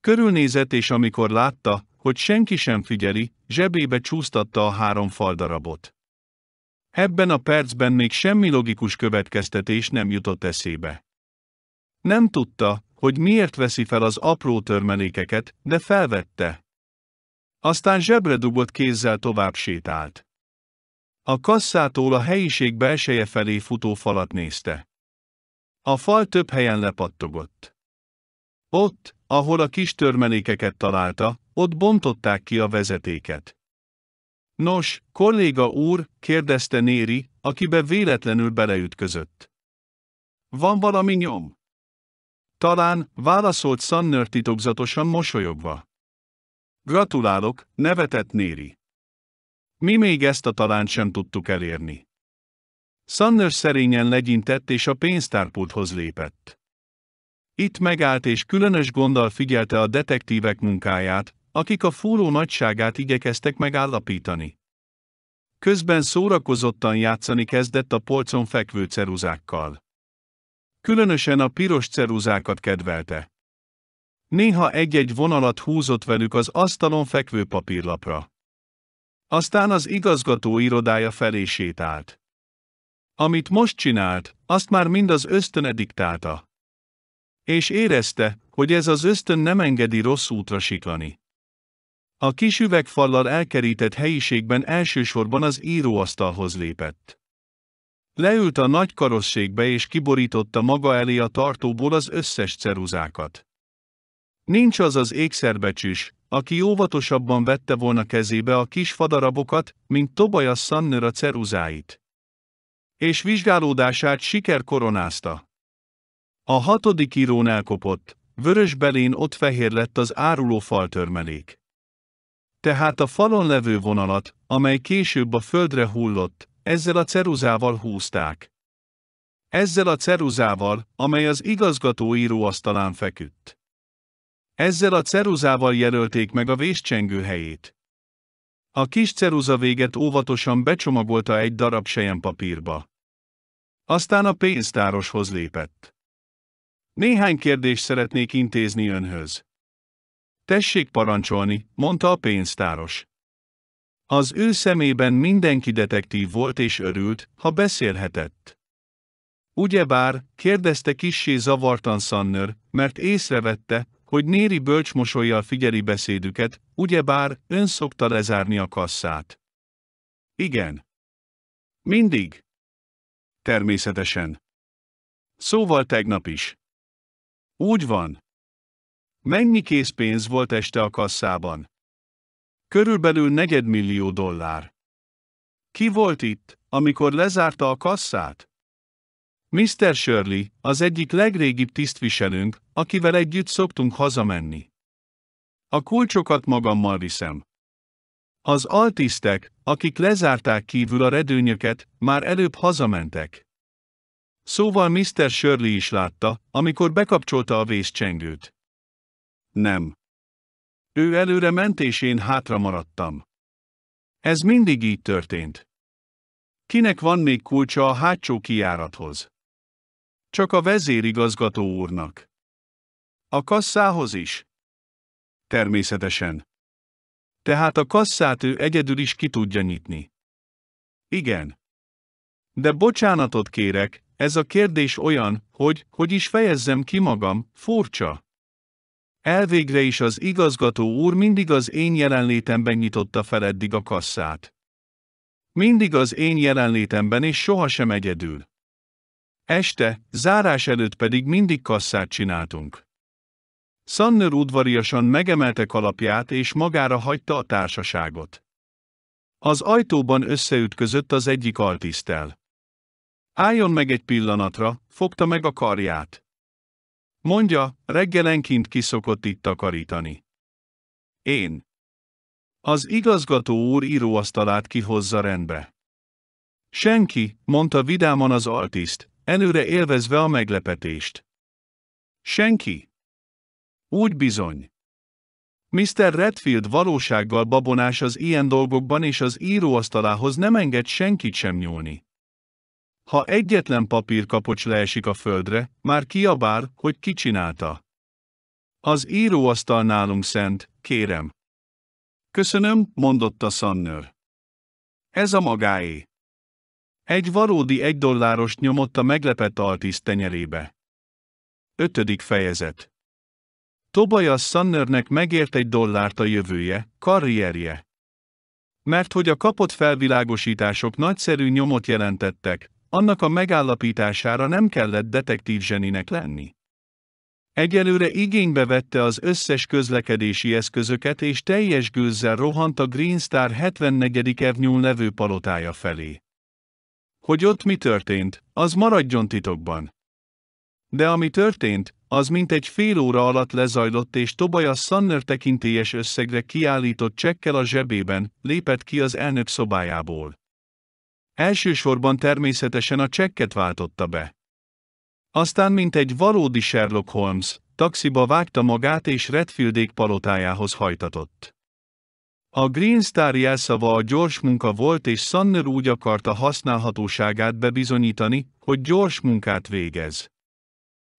Speaker 1: Körülnézett és amikor látta, hogy senki sem figyeli, zsebébe csúsztatta a három faldarabot. Ebben a percben még semmi logikus következtetés nem jutott eszébe. Nem tudta, hogy miért veszi fel az apró törmelékeket, de felvette. Aztán zsebre dugott kézzel tovább sétált. A kasszától a helyiség belseje felé futó falat nézte. A fal több helyen lepattogott. Ott, ahol a kis törmelékeket találta, ott bontották ki a vezetéket. Nos, kolléga úr, kérdezte Néri, akibe véletlenül beleütközött. Van valami nyom? Talán, válaszolt Sanner titokzatosan mosolyogva. Gratulálok, nevetett Néri. Mi még ezt a talánt sem tudtuk elérni. Sanner szerényen legyintett és a pénztárpulthoz lépett. Itt megállt és különös gonddal figyelte a detektívek munkáját, akik a fúró nagyságát igyekeztek megállapítani. Közben szórakozottan játszani kezdett a polcon fekvő ceruzákkal. Különösen a piros ceruzákat kedvelte. Néha egy-egy vonalat húzott velük az asztalon fekvő papírlapra. Aztán az igazgató irodája felé sétált. Amit most csinált, azt már mind az ösztöne diktálta. És érezte, hogy ez az ösztön nem engedi rossz útra siklani. A kis üvegfallal elkerített helyiségben elsősorban az íróasztalhoz lépett. Leült a nagy karosszékbe és kiborította maga elé a tartóból az összes ceruzákat. Nincs az az ékszerbecsűs, aki óvatosabban vette volna kezébe a kis fadarabokat, mint Tobias Sannör a ceruzáit. És vizsgálódását siker koronázta. A hatodik írón elkopott, vörös belén ott fehér lett az áruló faltörmelék tehát a falon levő vonalat, amely később a földre hullott, ezzel a ceruzával húzták. Ezzel a ceruzával, amely az igazgató íróasztalán feküdt. Ezzel a ceruzával jelölték meg a véscsengő helyét. A kis ceruza véget óvatosan becsomagolta egy darab papírba. Aztán a pénztároshoz lépett. Néhány kérdést szeretnék intézni önhöz. Tessék parancsolni, mondta a pénztáros. Az ő szemében mindenki detektív volt és örült, ha beszélhetett. Ugyebár, kérdezte kissé zavartan Sanner, mert észrevette, hogy Néri bölcsmosolyjal figyeli beszédüket, ugyebár ön szokta lezárni a kasszát. Igen. Mindig. Természetesen. Szóval tegnap is. Úgy van. Mennyi készpénz volt este a kasszában? Körülbelül negyedmillió dollár. Ki volt itt, amikor lezárta a kasszát? Mr. Shirley, az egyik legrégibb tisztviselőnk, akivel együtt szoktunk hazamenni. A kulcsokat magammal viszem. Az altisztek, akik lezárták kívül a redőnyöket, már előbb hazamentek. Szóval Mr. Shirley is látta, amikor bekapcsolta a vészcsengőt nem. Ő előre ment és én hátra maradtam. Ez mindig így történt. Kinek van még kulcsa a hátsó kijárathoz? Csak a vezérigazgató úrnak. A kasszához is? Természetesen. Tehát a kasszát ő egyedül is ki tudja nyitni. Igen. De bocsánatot kérek, ez a kérdés olyan, hogy, hogy is fejezzem ki magam, furcsa. Elvégre is az igazgató úr mindig az én jelenlétemben nyitotta fel eddig a kasszát. Mindig az én jelenlétemben és sohasem egyedül. Este, zárás előtt pedig mindig kasszát csináltunk. Sanner udvariasan megemelte kalapját és magára hagyta a társaságot. Az ajtóban összeütközött az egyik altisztel. Álljon meg egy pillanatra, fogta meg a karját. Mondja, reggelenként szokott itt takarítani. Én. Az igazgató úr íróasztalát kihozza rendbe. Senki, mondta vidáman az altiszt, előre élvezve a meglepetést. Senki? Úgy bizony. Mr. Redfield valósággal babonás az ilyen dolgokban és az íróasztalához nem enged senkit sem nyúlni. Ha egyetlen papírkapocs leesik a földre, már kiabál, hogy ki csinálta. Az íróasztal nálunk szent, kérem. Köszönöm, mondotta Sannör. Ez a magáé. Egy valódi egy dolláros nyomott a meglepett altiszt tenyerébe. Ötödik fejezet. Tobias Sannernek megért egy dollárt a jövője, karrierje. Mert hogy a kapott felvilágosítások nagyszerű nyomot jelentettek, annak a megállapítására nem kellett detektív zseninek lenni. Egyelőre igénybe vette az összes közlekedési eszközöket és teljes gőzzel rohant a Green Star 74. Avenue nevű palotája felé. Hogy ott mi történt, az maradjon titokban. De ami történt, az mint egy fél óra alatt lezajlott és Tobias Sanner tekintélyes összegre kiállított csekkel a zsebében, lépett ki az elnök szobájából. Elsősorban természetesen a csekket váltotta be. Aztán, mint egy valódi Sherlock Holmes, taxiba vágta magát és Redfieldék palotájához hajtatott. A Green Star jelszava a gyors munka volt és Sanner úgy akarta használhatóságát bebizonyítani, hogy gyors munkát végez.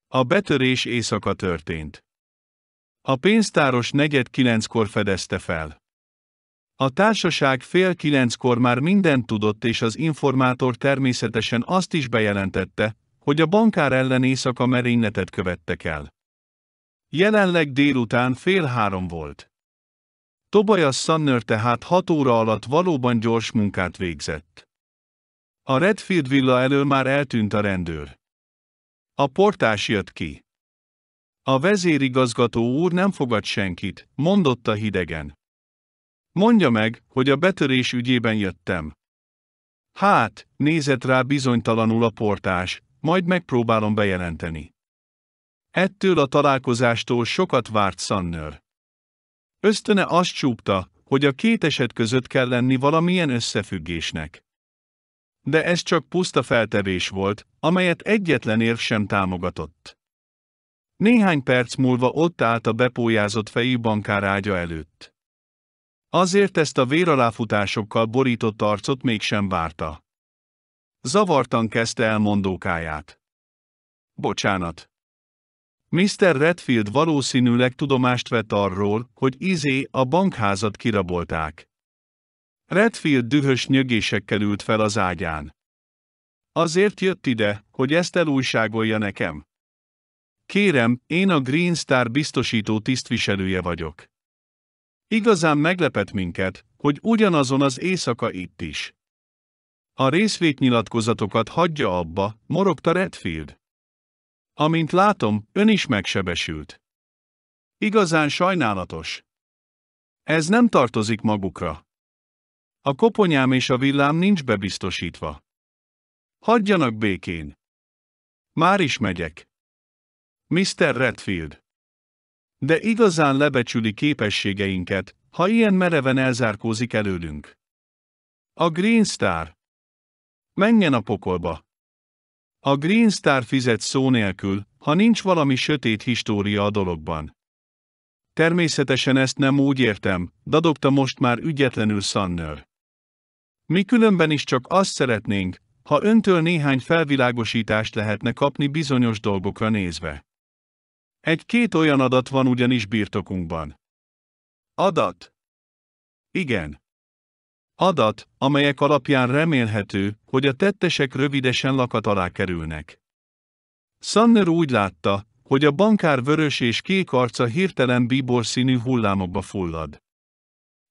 Speaker 1: A betörés éjszaka történt. A pénztáros negyed kilenckor fedezte fel. A társaság fél kilenckor már mindent tudott és az informátor természetesen azt is bejelentette, hogy a bankár ellen éjszaka merényletet követtek el. Jelenleg délután fél három volt. Tobias Sumner tehát hat óra alatt valóban gyors munkát végzett. A Redfield villa elől már eltűnt a rendőr. A portás jött ki. A vezérigazgató úr nem fogad senkit, mondotta hidegen. Mondja meg, hogy a betörés ügyében jöttem. Hát, nézett rá bizonytalanul a portás, majd megpróbálom bejelenteni. Ettől a találkozástól sokat várt Sannör. Ösztöne azt csúpta, hogy a két eset között kell lenni valamilyen összefüggésnek. De ez csak puszta feltevés volt, amelyet egyetlen érv sem támogatott. Néhány perc múlva ott állt a bepójázott fejű ágya előtt. Azért ezt a véraláfutásokkal borított arcot mégsem várta. Zavartan kezdte el mondókáját. Bocsánat. Mr. Redfield valószínűleg tudomást vett arról, hogy izé a bankházat kirabolták. Redfield dühös nyögésekkel ült fel az ágyán. Azért jött ide, hogy ezt elújságolja nekem. Kérem, én a Green Star biztosító tisztviselője vagyok. Igazán meglepet minket, hogy ugyanazon az éjszaka itt is. A részvétnyilatkozatokat hagyja abba, morogta Redfield. Amint látom, ön is megsebesült. Igazán sajnálatos. Ez nem tartozik magukra. A koponyám és a villám nincs bebiztosítva. Hagyjanak békén. Már is megyek. Mr. Redfield. De igazán lebecsüli képességeinket, ha ilyen mereven elzárkózik előlünk. A Green Star. Menjen a pokolba. A Green Star fizet szó nélkül, ha nincs valami sötét história a dologban. Természetesen ezt nem úgy értem, dadogta most már ügyetlenül Sunner. Mi különben is csak azt szeretnénk, ha öntől néhány felvilágosítást lehetne kapni bizonyos dolgokra nézve. Egy-két olyan adat van ugyanis birtokunkban. Adat. Igen. Adat, amelyek alapján remélhető, hogy a tettesek rövidesen lakat alá kerülnek. Sanner úgy látta, hogy a bankár vörös és kék arca hirtelen bíbor színű hullámokba fullad.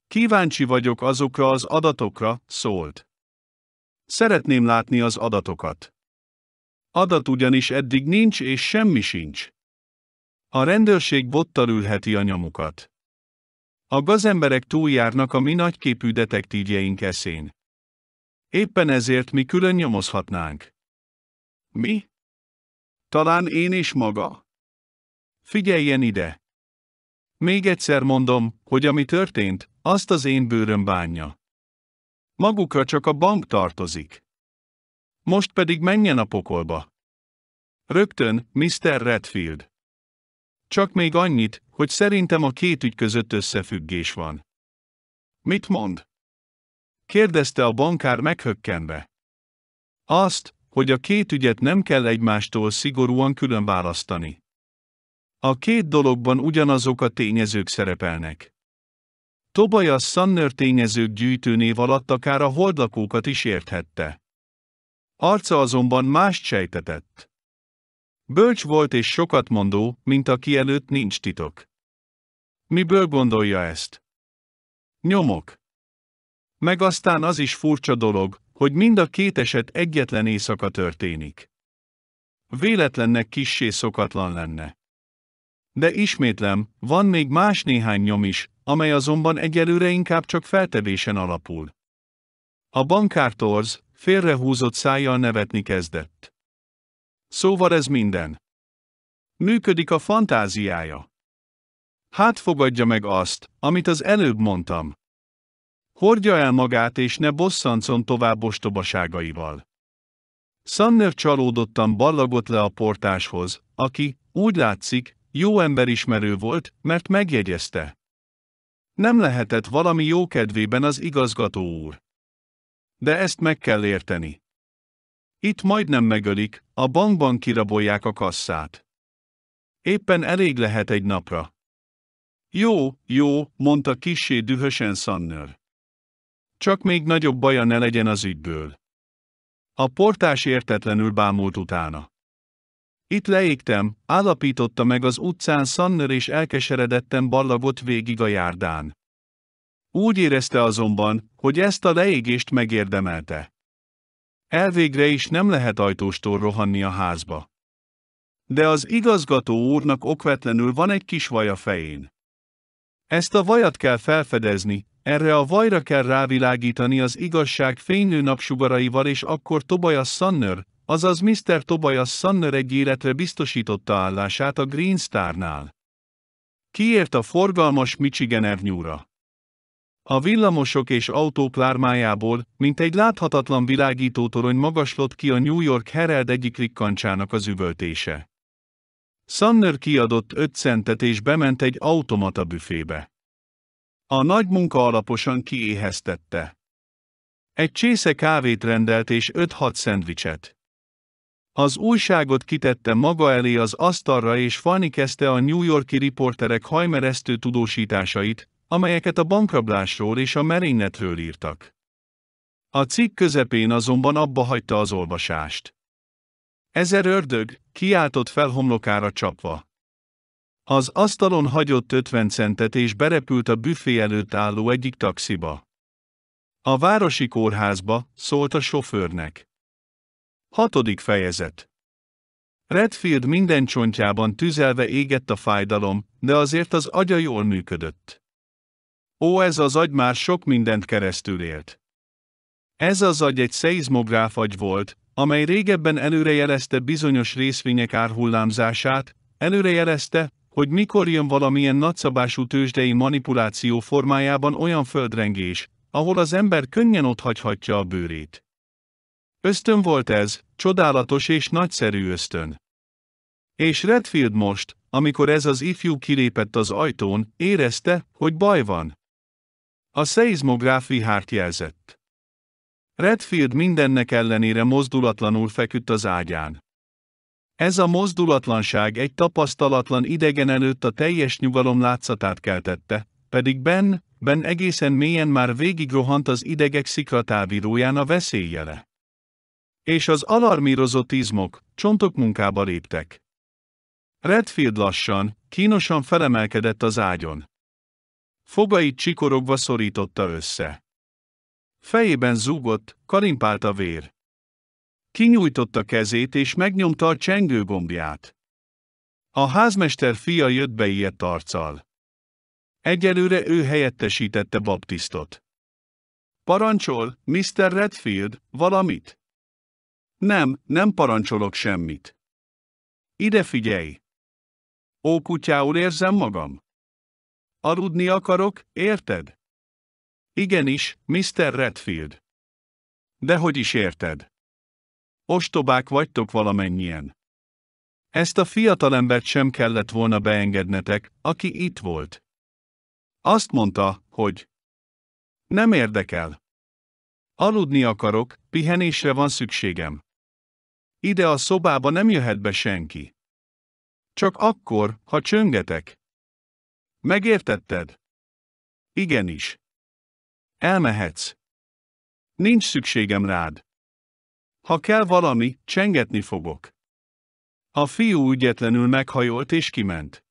Speaker 1: Kíváncsi vagyok azokra az adatokra, szólt. Szeretném látni az adatokat. Adat ugyanis eddig nincs és semmi sincs. A rendőrség bottal ülheti a nyomukat. A gazemberek túljárnak a mi nagyképű detektívjeink eszén. Éppen ezért mi külön nyomozhatnánk. Mi? Talán én is maga. Figyeljen ide! Még egyszer mondom, hogy ami történt, azt az én bőröm bánja. Magukra csak a bank tartozik. Most pedig menjen a pokolba. Rögtön, Mr. Redfield. Csak még annyit, hogy szerintem a két ügy között összefüggés van. Mit mond? Kérdezte a bankár meghökkenve. Azt, hogy a két ügyet nem kell egymástól szigorúan külön választani. A két dologban ugyanazok a tényezők szerepelnek. Tobias Sanner tényezők gyűjtőnév alatt akár a holdlakókat is érthette. Arca azonban mást sejtetett. Bölcs volt és sokat mondó, mint aki előtt nincs titok. Miből gondolja ezt? Nyomok. Meg aztán az is furcsa dolog, hogy mind a két eset egyetlen éjszaka történik. Véletlennek kissé szokatlan lenne. De ismétlem, van még más néhány nyom is, amely azonban egyelőre inkább csak feltevésen alapul. A bankártorz félrehúzott szájjal nevetni kezdett. Szóval ez minden. Működik a fantáziája. Hát fogadja meg azt, amit az előbb mondtam. Hordja el magát és ne bosszancon tovább ostobaságaival. Sanner csalódottan ballagott le a portáshoz, aki, úgy látszik, jó emberismerő volt, mert megjegyezte. Nem lehetett valami jó kedvében az igazgató úr. De ezt meg kell érteni. Itt majdnem megölik, a bankban kirabolják a kasszát. Éppen elég lehet egy napra. Jó, jó, mondta kissé dühösen Sannör. Csak még nagyobb baja ne legyen az ügyből. A portás értetlenül bámult utána. Itt leégtem, állapította meg az utcán Sannör és elkeseredetten ballagott végig a járdán. Úgy érezte azonban, hogy ezt a leégést megérdemelte. Elvégre is nem lehet ajtóstól rohanni a házba. De az igazgató úrnak okvetlenül van egy kis vaj a fején. Ezt a vajat kell felfedezni, erre a vajra kell rávilágítani az igazság fénylő napsugaraival és akkor Tobias Sanner, azaz Mr. Tobias Sanner egy életre biztosította állását a Green Star-nál. Kiért a forgalmas Michigan Avenue-ra. A villamosok és autók lármájából, mint egy láthatatlan világítótorony magaslott ki a New York Herald egyik rikkancsának az üvöltése. Sumner kiadott öt centet és bement egy automata büfébe. A nagy munka alaposan kiéheztette. Egy csésze kávét rendelt és öt-hat szendvicset. Az újságot kitette maga elé az asztalra és falni kezdte a New Yorki riporterek hajmeresztő tudósításait, amelyeket a bankrablásról és a merényletről írtak. A cikk közepén azonban abba hagyta az olvasást. Ezer ördög, kiáltott fel homlokára csapva. Az asztalon hagyott 50 centet és berepült a büfé előtt álló egyik taxiba. A városi kórházba, szólt a sofőrnek. Hatodik fejezet. Redfield minden csontjában tüzelve égett a fájdalom, de azért az agya jól működött. Ó, ez az agy már sok mindent keresztül élt. Ez az agy egy szeizmográf agy volt, amely régebben előrejelezte bizonyos részvények árhullámzását, előrejelezte, hogy mikor jön valamilyen nagyszabású tőzsdei manipuláció formájában olyan földrengés, ahol az ember könnyen otthagyhatja a bőrét. Ösztön volt ez, csodálatos és nagyszerű ösztön. És Redfield most, amikor ez az ifjú kilépett az ajtón, érezte, hogy baj van. A szeizmográf vihárt jelzett. Redfield mindennek ellenére mozdulatlanul feküdt az ágyán. Ez a mozdulatlanság egy tapasztalatlan idegen előtt a teljes nyugalom látszatát keltette, pedig Ben, Ben egészen mélyen már végigrohant az idegek szikratávíróján a veszélyjele. És az alarmírozott izmok, csontok munkába léptek. Redfield lassan, kínosan felemelkedett az ágyon. Fogait csikorogva szorította össze. Fejében zúgott, kalimpált a vér. Kinyújtotta kezét és megnyomta a csengő gombját. A házmester fia jött be ilyet arccal. Egyelőre ő helyettesítette baptistot. Parancsol, Mr. Redfield, valamit? Nem, nem parancsolok semmit. Ide figyelj! kutyául érzem magam. Aludni akarok, érted? Igenis, Mr. Redfield. De hogy is érted? Ostobák vagytok valamennyien. Ezt a fiatalembert sem kellett volna beengednetek, aki itt volt. Azt mondta, hogy nem érdekel. Aludni akarok, pihenésre van szükségem. Ide a szobába nem jöhet be senki. Csak akkor, ha csöngetek. Megértetted? Igenis. Elmehetsz. Nincs szükségem rád. Ha kell valami, csengetni fogok. A fiú ügyetlenül meghajolt és kiment.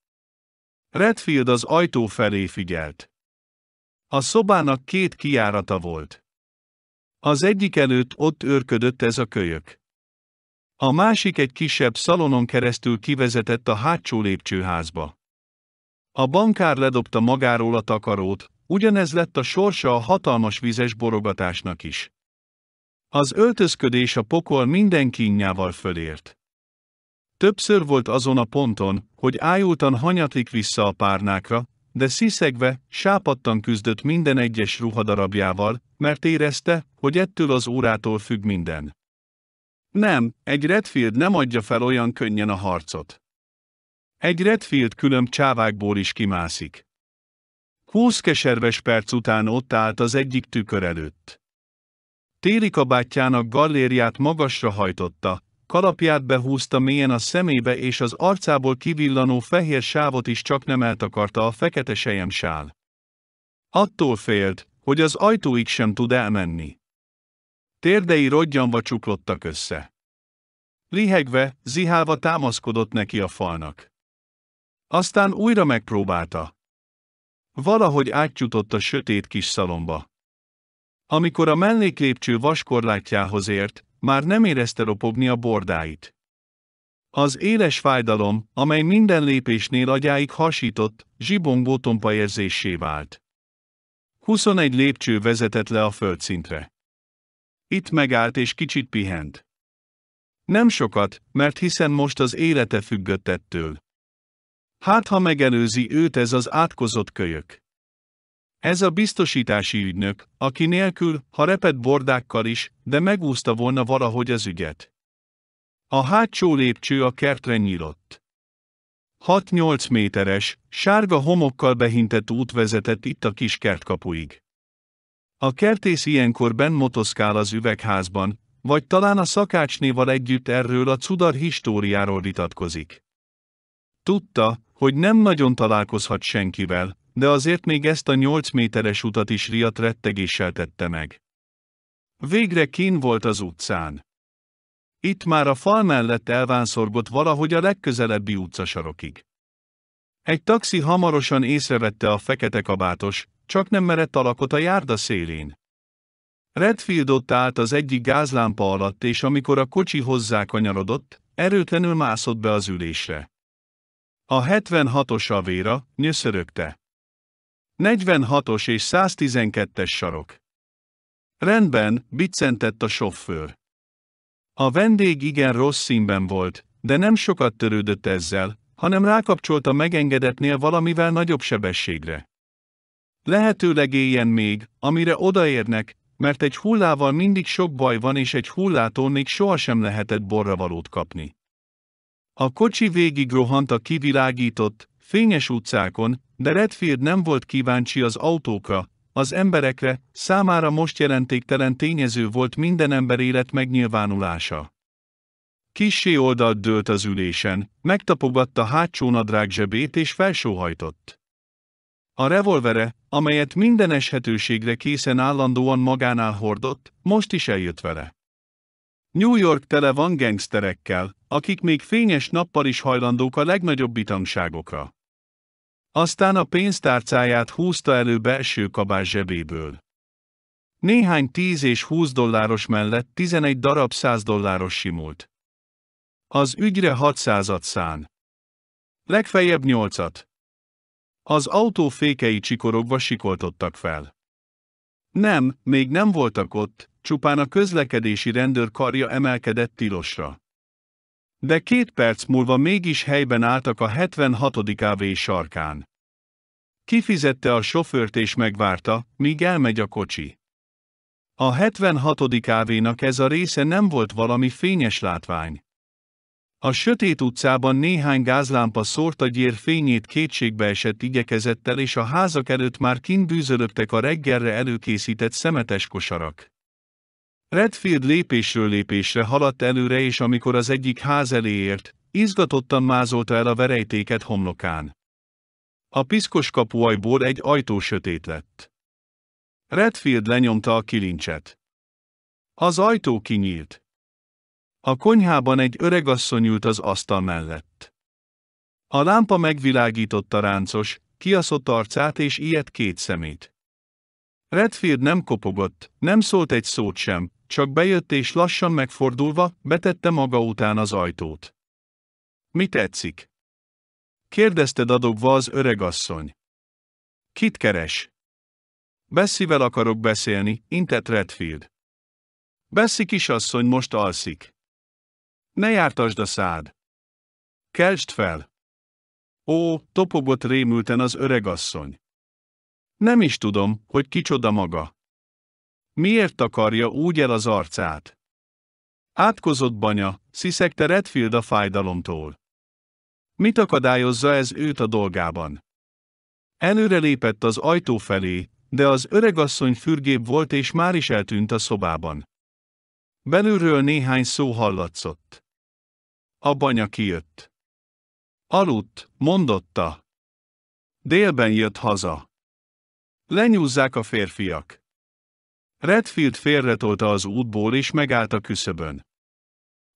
Speaker 1: Redfield az ajtó felé figyelt. A szobának két kiárata volt. Az egyik előtt ott őrködött ez a kölyök. A másik egy kisebb szalonon keresztül kivezetett a hátsó lépcsőházba. A bankár ledobta magáról a takarót, ugyanez lett a sorsa a hatalmas vizes borogatásnak is. Az öltözködés a pokol minden kínjával fölért. Többször volt azon a ponton, hogy ájultan hanyatlik vissza a párnákra, de sziszegve, sápadtan küzdött minden egyes ruhadarabjával, mert érezte, hogy ettől az órától függ minden. Nem, egy Redfield nem adja fel olyan könnyen a harcot. Egy Redfield külön csávákból is kimászik. Húsz keserves perc után ott állt az egyik tükör előtt. Téli kabátjának gallériát magasra hajtotta, kalapját behúzta mélyen a szemébe és az arcából kivillanó fehér sávot is csak nem eltakarta a fekete sejem sál. Attól félt, hogy az ajtóig sem tud elmenni. Térdei rodgyanva csuklottak össze. Lihegve, zihálva támaszkodott neki a falnak. Aztán újra megpróbálta. Valahogy átjutott a sötét kis szalomba. Amikor a melléklépcső vaskorlátjához ért, már nem érezte ropogni a bordáit. Az éles fájdalom, amely minden lépésnél agyáig hasított, zsibongó tompa érzésé vált. 21 lépcső vezetett le a földszintre. Itt megállt és kicsit pihent. Nem sokat, mert hiszen most az élete függött ettől. Hát ha megelőzi őt ez az átkozott kölyök. Ez a biztosítási ügynök, aki nélkül, ha repett bordákkal is, de megúszta volna valahogy az ügyet. A hátsó lépcső a kertre nyílott. 6-8 méteres, sárga homokkal behintett út vezetett itt a kis kertkapuig. A kertész ilyenkor ben motoszkál az üvegházban, vagy talán a szakácsnéval együtt erről a cudar históriáról vitatkozik. Tudta, hogy nem nagyon találkozhat senkivel, de azért még ezt a nyolc méteres utat is riadt rettegéssel tette meg. Végre kín volt az utcán. Itt már a fal mellett elvánszorgott valahogy a legközelebbi utcasarokig. Egy taxi hamarosan észrevette a fekete kabátos, csak nem merett alakot a járda szélén. Redfield ott állt az egyik gázlámpa alatt és amikor a kocsi hozzá kanyarodott, erőtlenül mászott be az ülésre. A 76-os a véra, nyöszörögte. 46-os és 112-es sarok. Rendben, biccentett a sofőr. A vendég igen rossz színben volt, de nem sokat törődött ezzel, hanem rákapcsolta megengedetnél valamivel nagyobb sebességre. Lehetőleg éljen még, amire odaérnek, mert egy hullával mindig sok baj van és egy hullától még sohasem lehetett borravalót kapni. A kocsi végig rohant a kivilágított, fényes utcákon, de Redfield nem volt kíváncsi az autókra, az emberekre, számára most jelentéktelen tényező volt minden ember élet megnyilvánulása. Kissé oldalt dőlt az ülésen, megtapogatta hátsó nadrág zsebét és felsóhajtott. A revolvere, amelyet minden eshetőségre készen állandóan magánál hordott, most is eljött vele. New York tele van gengszterekkel, akik még fényes nappal is hajlandók a legnagyobb bitangságokra. Aztán a pénztárcáját húzta elő belső kabás zsebéből. Néhány 10 és 20 dolláros mellett 11 darab 100 dolláros simult. Az ügyre 600-at szán. Legfeljebb 8-at. Az autó fékei csikorogva sikoltottak fel. Nem, még nem voltak ott, csupán a közlekedési rendőr karja emelkedett tilosra. De két perc múlva mégis helyben álltak a 76. AV sarkán. Kifizette a sofőrt és megvárta, míg elmegy a kocsi. A 76. AV-nak ez a része nem volt valami fényes látvány. A sötét utcában néhány gázlámpa a gyér fényét esett igyekezettel és a házak előtt már kindűzölöttek a reggelre előkészített szemetes kosarak. Redfield lépésről lépésre haladt előre és amikor az egyik ház elé ért, izgatottan mázolta el a verejtéket homlokán. A piszkos kapuajból egy ajtó sötét lett. Redfield lenyomta a kilincset. Az ajtó kinyílt. A konyhában egy öregasszony ült az asztal mellett. A lámpa megvilágította ráncos, kiaszott arcát és ilyet két szemét. Redfield nem kopogott, nem szólt egy szót sem, csak bejött és lassan megfordulva, betette maga után az ajtót. Mi tetszik? Kérdezte dadogva az öregasszony. Kit keres? Bessivel akarok beszélni, intett Redfield. Bessi kisasszony most alszik. Ne jártasd a szád! Keltsd fel! Ó, topogott rémülten az öregasszony. Nem is tudom, hogy kicsoda maga. Miért takarja úgy el az arcát? Átkozott banya, sziszegte Redfield a fájdalomtól. Mit akadályozza ez őt a dolgában? Előre lépett az ajtó felé, de az öregasszony fürgébb volt és már is eltűnt a szobában. Belülről néhány szó hallatszott a banya kijött. Aludt, mondotta. Délben jött haza. Lenyúzzák a férfiak. Redfield félretolta az útból és megállt a küszöbön.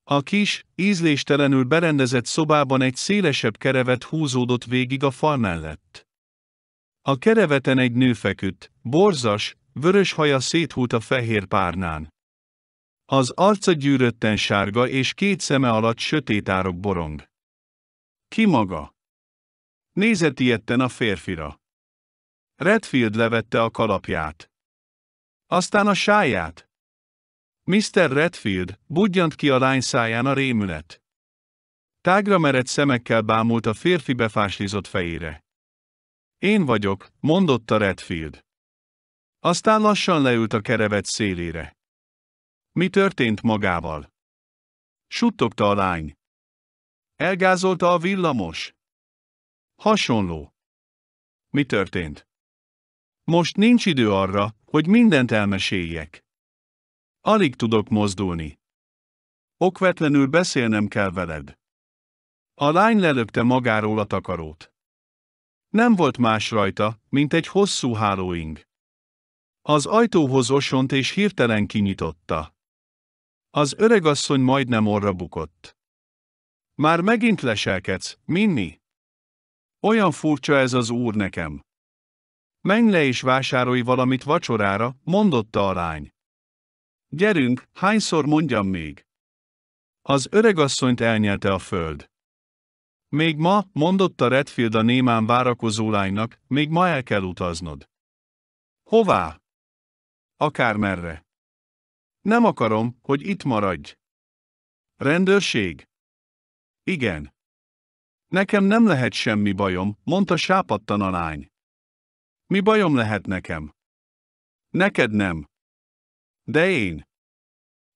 Speaker 1: A kis, ízléstelenül berendezett szobában egy szélesebb kerevet húzódott végig a fal mellett. A kereveten egy nő feküdt, borzas, vörös haja széthult a fehér párnán. Az arca gyűrötten sárga és két szeme alatt sötét árok borong. Ki maga? Nézett ilyetten a férfira. Redfield levette a kalapját. Aztán a sáját. Mr. Redfield, budjant ki a lány száján a rémület. Tágra merett szemekkel bámult a férfi befáslizott fejére. Én vagyok, mondotta Redfield. Aztán lassan leült a kerevet szélére. Mi történt magával? Suttogta a lány. Elgázolta a villamos. Hasonló. Mi történt? Most nincs idő arra, hogy mindent elmeséljek. Alig tudok mozdulni. Okvetlenül beszélnem kell veled. A lány lelökte magáról a takarót. Nem volt más rajta, mint egy hosszú hálóing. Az ajtóhoz osont és hirtelen kinyitotta. Az öregasszony majdnem orra bukott. Már megint leselkedsz, Minni? Olyan furcsa ez az úr nekem. Menj le és vásárolj valamit vacsorára, mondotta a lány. Gyerünk, hányszor mondjam még? Az öregasszonyt elnyelte a föld. Még ma, mondotta Redfield a némán várakozó lánynak, még ma el kell utaznod. Hová? Akármerre. Nem akarom, hogy itt maradj. Rendőrség? Igen. Nekem nem lehet semmi bajom, mondta sápadtan a lány. Mi bajom lehet nekem? Neked nem. De én.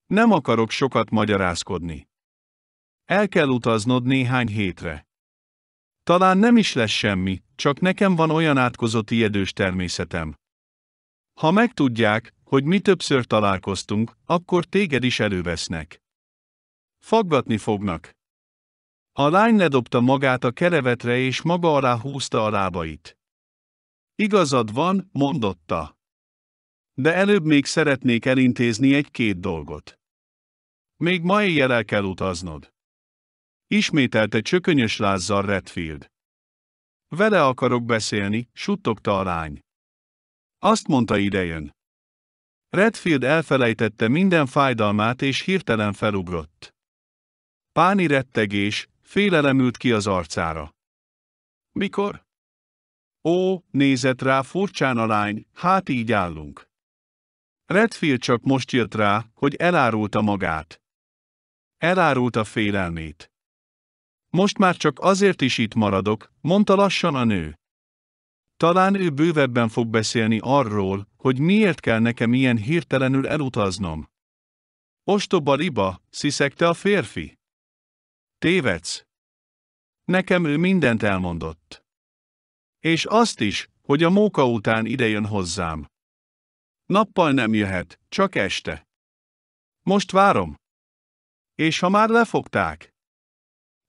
Speaker 1: Nem akarok sokat magyarázkodni. El kell utaznod néhány hétre. Talán nem is lesz semmi, csak nekem van olyan átkozott ijedős természetem. Ha megtudják, hogy mi többször találkoztunk, akkor téged is elővesznek. Faggatni fognak. A lány ledobta magát a kerevetre és maga alá húzta a lábait. Igazad van, mondotta. De előbb még szeretnék elintézni egy-két dolgot. Még ma éjjel el kell utaznod. Ismételte csökönyös lázzal Redfield. Vele akarok beszélni, suttogta a lány. Azt mondta idejön. Redfield elfelejtette minden fájdalmát és hirtelen felugrott. Páni rettegés, félelemült ki az arcára. Mikor? Ó, nézett rá furcsán a lány, hát így állunk. Redfield csak most jött rá, hogy elárulta magát. Elárulta félelmét. Most már csak azért is itt maradok, mondta lassan a nő. Talán ő bővebben fog beszélni arról, hogy miért kell nekem ilyen hirtelenül elutaznom. Ostoba riba, sziszegte a férfi. Tévedsz. Nekem ő mindent elmondott. És azt is, hogy a móka után idejön hozzám. Nappal nem jöhet, csak este. Most várom. És ha már lefogták?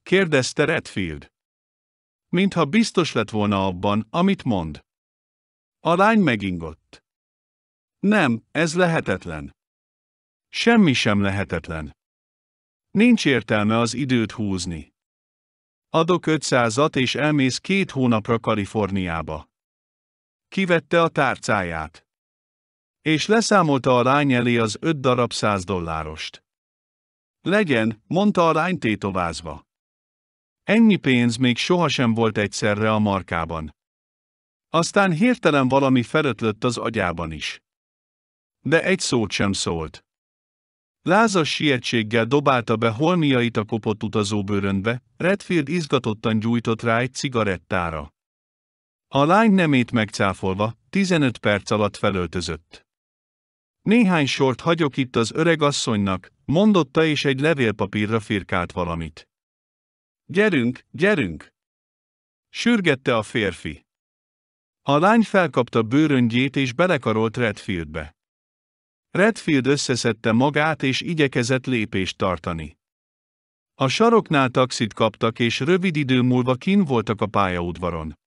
Speaker 1: Kérdezte Redfield mintha biztos lett volna abban, amit mond. A lány megingott. Nem, ez lehetetlen. Semmi sem lehetetlen. Nincs értelme az időt húzni. Adok 500-at és elmész két hónapra Kaliforniába. Kivette a tárcáját. És leszámolta a lány elé az öt darab száz dollárost. Legyen, mondta a lány tétovázva. Ennyi pénz még sohasem volt egyszerre a markában. Aztán hirtelen valami felötlött az agyában is. De egy szót sem szólt. Lázas sietséggel dobálta be holmiait a kopott utazóbőrönbe, Redfield izgatottan gyújtott rá egy cigarettára. A lány nemét megcáfolva, 15 perc alatt felöltözött. Néhány sort hagyok itt az öreg asszonynak, mondotta és egy levélpapírra firkált valamit. Gyerünk, gyerünk! Sürgette a férfi. A lány felkapta bőröngyét és belekarolt Redfieldbe. Redfield összeszedte magát és igyekezett lépést tartani. A saroknál taxit kaptak és rövid idő múlva kin voltak a pályaudvaron.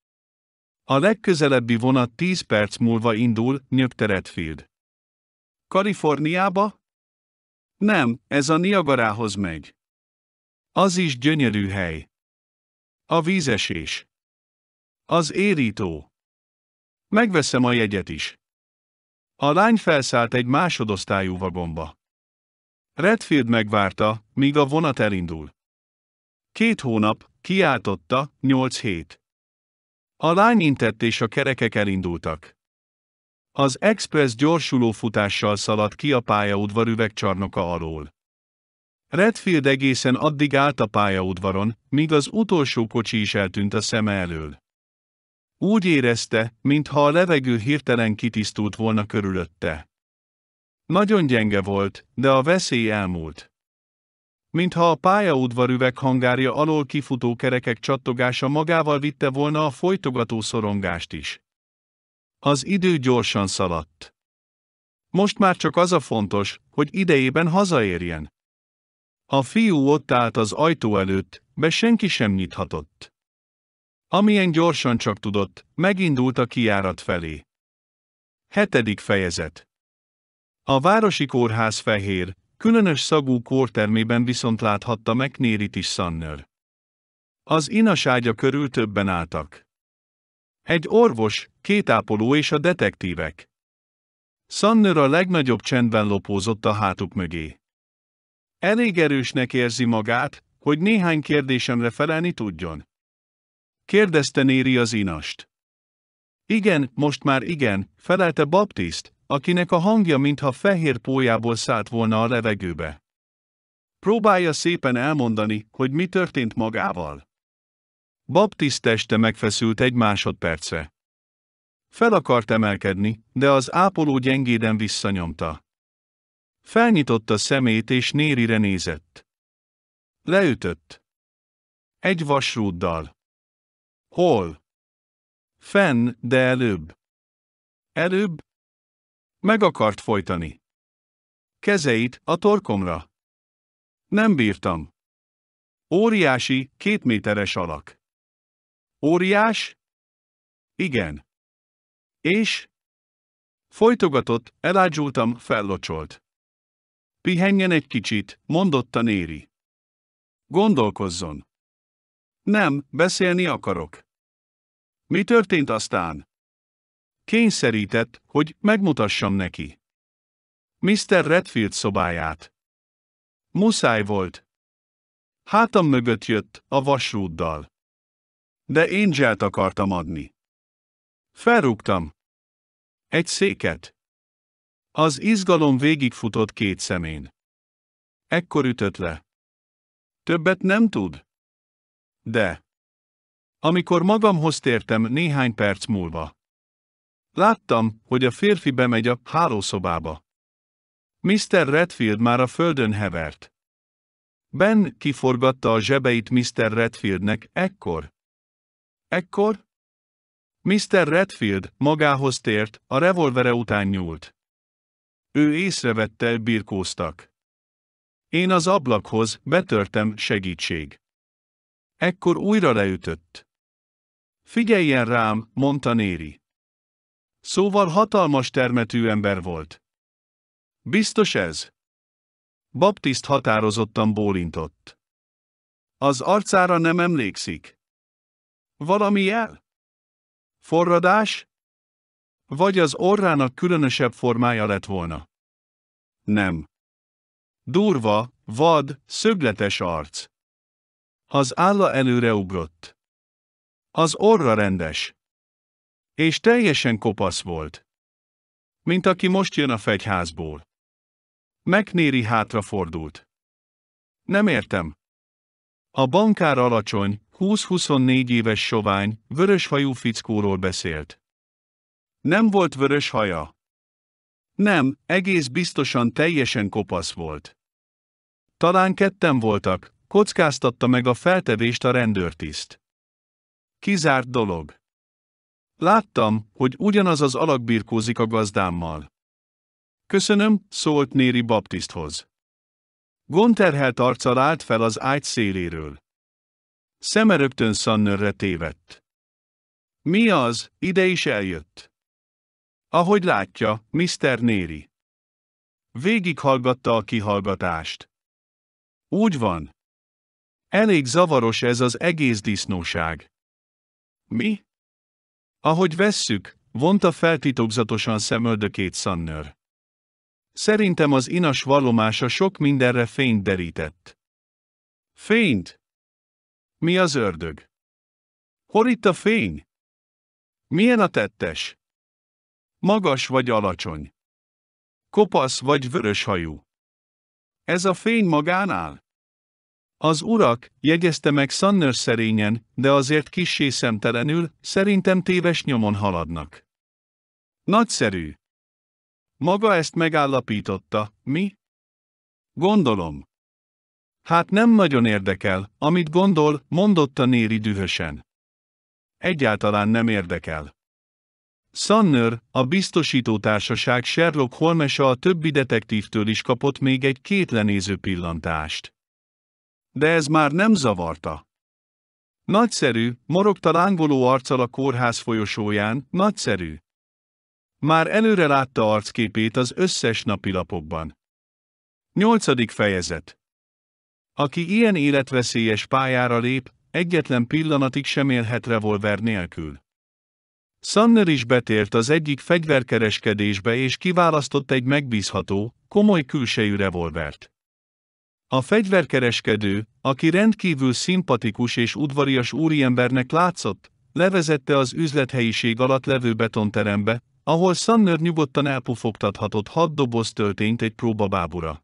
Speaker 1: A legközelebbi vonat tíz perc múlva indul, nyögte Redfield. Kaliforniába? Nem, ez a Niagarához megy. Az is gyönyörű hely. A vízesés. Az érító. Megveszem a jegyet is. A lány felszállt egy másodosztályú vagomba. Redfield megvárta, míg a vonat elindul. Két hónap, kiáltotta, nyolc hét. A lány intett és a kerekek elindultak. Az express gyorsuló futással szaladt ki a pályaudvar üvegcsarnoka alól. Redfield egészen addig állt a pályaudvaron, míg az utolsó kocsi is eltűnt a szeme elől. Úgy érezte, mintha a levegő hirtelen kitisztult volna körülötte. Nagyon gyenge volt, de a veszély elmúlt. Mintha a pályaudvar üveghangárja alól kifutó kerekek csattogása magával vitte volna a folytogató szorongást is. Az idő gyorsan szaladt. Most már csak az a fontos, hogy idejében hazaérjen. A fiú ott állt az ajtó előtt, be senki sem nyithatott. Amilyen gyorsan csak tudott, megindult a kiárat felé. Hetedik fejezet A városi kórház fehér, különös szagú kórtermében viszont láthatta Nérit is Sanner. Az inaságya körül többen álltak. Egy orvos, két ápoló és a detektívek. Sanner a legnagyobb csendben lopózott a hátuk mögé. Elég erősnek érzi magát, hogy néhány kérdésemre felelni tudjon. Kérdezte Néri az inast. Igen, most már igen, felelte Baptist, akinek a hangja mintha fehér pólyából szállt volna a levegőbe. Próbálja szépen elmondani, hogy mi történt magával. Baptist teste megfeszült egy másodperce. Fel akart emelkedni, de az ápoló gyengéden visszanyomta. Felnyitotta szemét és Nérire nézett. Leütött. Egy vasrúddal. Hol? Fenn, de előbb. Előbb? Meg akart folytani. Kezeit a torkomra. Nem bírtam. Óriási, kétméteres alak. Óriás? Igen. És? Folytogatott, elágyultam, fellocsolt. Pihenjen egy kicsit, mondotta Néri. Gondolkozzon. Nem, beszélni akarok. Mi történt aztán? Kényszerített, hogy megmutassam neki. Mr. Redfield szobáját. Muszáj volt. Hátam mögött jött, a vasrúddal. De én zselt akartam adni. Felrúgtam. Egy széket. Az izgalom végigfutott két szemén. Ekkor ütött le. Többet nem tud? De. Amikor magamhoz tértem néhány perc múlva. Láttam, hogy a férfi bemegy a hálószobába. Mr. Redfield már a földön hevert. Ben kiforgatta a zsebeit Mr. Redfieldnek ekkor. Ekkor? Mr. Redfield magához tért, a revolvere után nyúlt. Ő észrevette, birkóztak. Én az ablakhoz betörtem, segítség. Ekkor újra leütött. Figyeljen rám, mondta Néri. Szóval hatalmas termetű ember volt. Biztos ez? Baptist határozottan bólintott. Az arcára nem emlékszik. Valami jel? Forradás? Vagy az orrának különösebb formája lett volna. Nem. Durva, vad, szögletes arc. Az álla előre ugrott. Az orra rendes. És teljesen kopasz volt. Mint aki most jön a fegyházból. Megnéri hátrafordult. Nem értem. A bankár alacsony, 20-24 éves sovány, vöröshajú fickóról beszélt. Nem volt vörös haja. Nem, egész biztosan teljesen kopasz volt. Talán ketten voltak, kockáztatta meg a feltevést a rendőrtiszt. Kizárt dolog. Láttam, hogy ugyanaz az alak birkózik a gazdámmal. Köszönöm, szólt Néri baptisthoz. Gonterhelt arccal állt fel az ágy széléről. Szeme rögtön Szannörre tévedt. Mi az, ide is eljött? Ahogy látja, Mr. Néri. Végighallgatta a kihallgatást. Úgy van. Elég zavaros ez az egész disznóság. Mi? Ahogy vesszük, vonta feltitokzatosan szemöldökét Sannör. Szerintem az inas vallomása sok mindenre fényt derített. Fényt? Mi az ördög? Hol itt a fény? Milyen a tettes? Magas vagy alacsony. Kopasz vagy vöröshajú. Ez a fény magánál? Az urak, jegyezte meg Sanner szerényen, de azért kissé szemtelenül, szerintem téves nyomon haladnak. Nagyszerű. Maga ezt megállapította, mi? Gondolom. Hát nem nagyon érdekel, amit gondol, mondotta Néri dühösen. Egyáltalán nem érdekel. Sunner, a biztosítótársaság Sherlock holmes a többi detektívtől is kapott még egy két lenéző pillantást. De ez már nem zavarta. Nagyszerű, morogta lángoló arccal a kórház folyosóján, nagyszerű. Már előre látta arcképét az összes napilapokban. Nyolcadik fejezet. Aki ilyen életveszélyes pályára lép, egyetlen pillanatig sem élhet revolver nélkül. Sumner is betért az egyik fegyverkereskedésbe és kiválasztott egy megbízható, komoly külsejű revolvert. A fegyverkereskedő, aki rendkívül szimpatikus és udvarias úriembernek látszott, levezette az üzlethelyiség alatt levő betonterembe, ahol Sumner nyugodtan elpufogtathatott hat doboz töltényt egy próbabábura.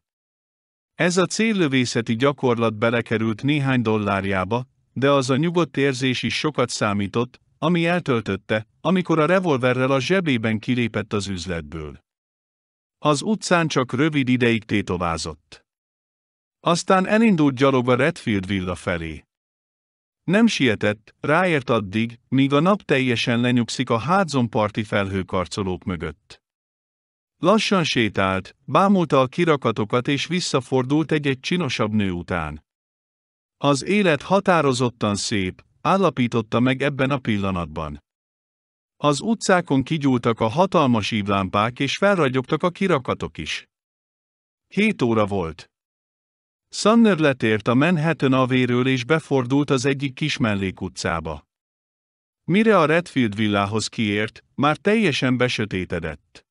Speaker 1: Ez a céllövészeti gyakorlat belekerült néhány dollárjába, de az a nyugodt érzés is sokat számított, ami eltöltötte, amikor a revolverrel a zsebében kilépett az üzletből. Az utcán csak rövid ideig tétovázott. Aztán elindult gyalog a Redfield villa felé. Nem sietett, ráért addig, míg a nap teljesen lenyugszik a hátzomparti felhőkarcolók mögött. Lassan sétált, bámulta a kirakatokat és visszafordult egy-egy csinosabb nő után. Az élet határozottan szép, állapította meg ebben a pillanatban. Az utcákon kigyúltak a hatalmas ívlámpák és felragyogtak a kirakatok is. Hét óra volt. Sanner letért a Manhattan avéről és befordult az egyik kis mellékutcába. Mire a Redfield villához kiért, már teljesen besötétedett.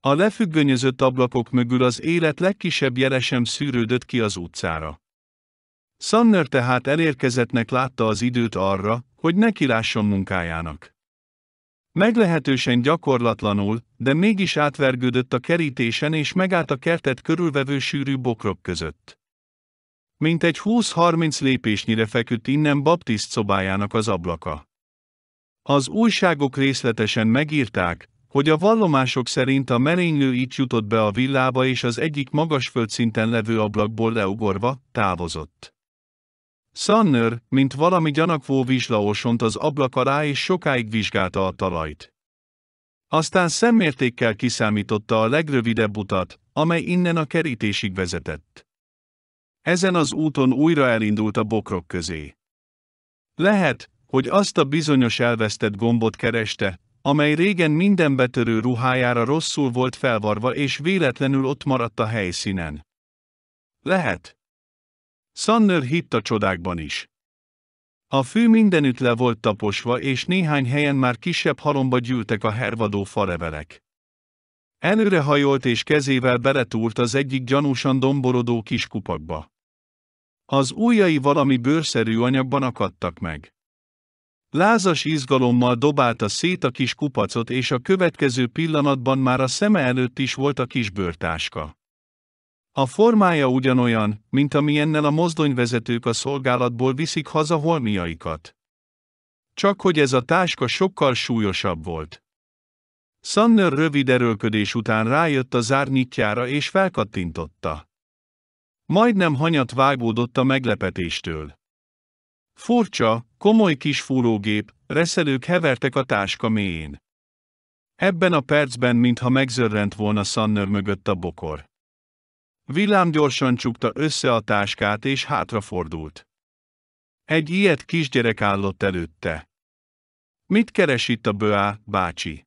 Speaker 1: A lefüggönyözött ablakok mögül az élet legkisebb jele sem szűrődött ki az utcára. Sanner tehát elérkezettnek látta az időt arra, hogy nekilásson munkájának. Meglehetősen gyakorlatlanul, de mégis átvergődött a kerítésen és megállt a kertet körülvevő sűrű bokrok között. Mint egy 20-30 lépésnyire feküdt innen baptiszt szobájának az ablaka. Az újságok részletesen megírták, hogy a vallomások szerint a merénylő így jutott be a villába és az egyik magas földszinten levő ablakból leugorva, távozott. Sanner, mint valami gyanakvó vizslaosont az ablak alá és sokáig vizsgálta a talajt. Aztán szemmértékkel kiszámította a legrövidebb utat, amely innen a kerítésig vezetett. Ezen az úton újra elindult a bokrok közé. Lehet, hogy azt a bizonyos elvesztett gombot kereste, amely régen minden betörő ruhájára rosszul volt felvarva és véletlenül ott maradt a helyszínen. Lehet. Sanner hitt a csodákban is. A fű mindenütt le volt taposva, és néhány helyen már kisebb halomba gyűltek a hervadó fareverek. hajolt és kezével beletúrt az egyik gyanúsan domborodó kis kupakba. Az ujjai valami bőrszerű anyagban akadtak meg. Lázas izgalommal dobálta szét a kis kupacot, és a következő pillanatban már a szeme előtt is volt a kis bőrtáska. A formája ugyanolyan, mint amilyennel a mozdonyvezetők a szolgálatból viszik haza holmiaikat. Csak hogy ez a táska sokkal súlyosabb volt. Sanner rövid erőlködés után rájött a zár nyitjára és felkattintotta. Majdnem hanyat vágódott a meglepetéstől. Furcsa, komoly kis fúrógép, reszelők hevertek a táska mélyén. Ebben a percben mintha megzörrent volna Sanner mögött a bokor. Villám gyorsan csukta össze a táskát és hátrafordult. Egy ilyet kisgyerek állott előtte. Mit keres itt a Böá, bácsi?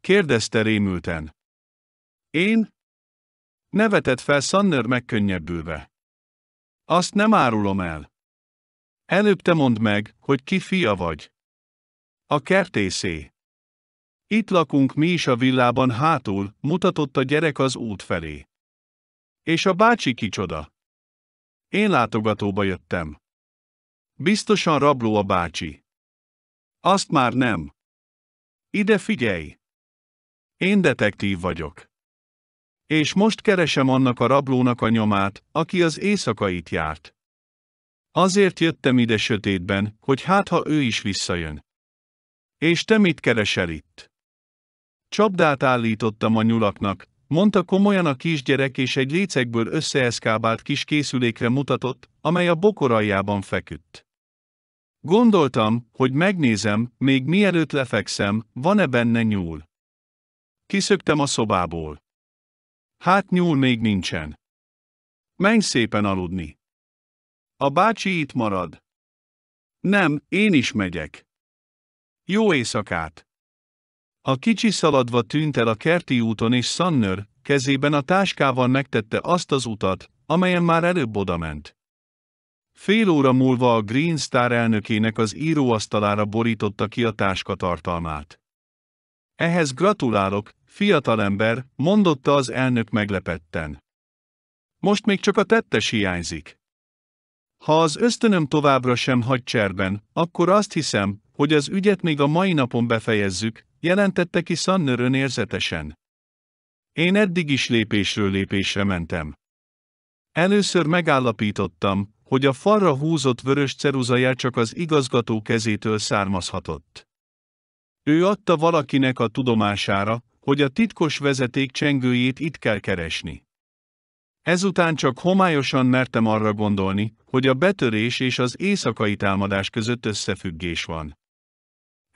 Speaker 1: Kérdezte rémülten. Én? Nevetett fel Sanner megkönnyebbülve. Azt nem árulom el. Előbb te mondd meg, hogy ki fia vagy. A kertészé. Itt lakunk mi is a villában hátul, mutatott a gyerek az út felé. És a bácsi kicsoda? Én látogatóba jöttem. Biztosan rabló a bácsi. Azt már nem. Ide figyelj! Én detektív vagyok. És most keresem annak a rablónak a nyomát, aki az éjszakait járt. Azért jöttem ide sötétben, hogy hát ha ő is visszajön. És te mit keresel itt? Csapdát állítottam a nyulaknak, Mondta komolyan a kisgyerek és egy lécekből összeeszkábált kis készülékre mutatott, amely a aljában feküdt. Gondoltam, hogy megnézem, még mielőtt lefekszem, van-e benne nyúl. Kiszöktem a szobából. Hát nyúl még nincsen. Menj szépen aludni. A bácsi itt marad. Nem, én is megyek. Jó éjszakát! A kicsi szaladva tűnt el a kerti úton és Sannör kezében a táskával megtette azt az utat, amelyen már előbb odament. Fél óra múlva a Green Star elnökének az íróasztalára borította ki a táska tartalmát. Ehhez gratulálok, fiatalember, mondotta az elnök meglepetten. Most még csak a tettes hiányzik. Ha az ösztönöm továbbra sem hagy cserben, akkor azt hiszem, hogy az ügyet még a mai napon befejezzük, jelentette ki Sanner önérzetesen. Én eddig is lépésről lépésre mentem. Először megállapítottam, hogy a falra húzott vörös ceruzaja csak az igazgató kezétől származhatott. Ő adta valakinek a tudomására, hogy a titkos vezeték csengőjét itt kell keresni. Ezután csak homályosan mertem arra gondolni, hogy a betörés és az éjszakai támadás között összefüggés van.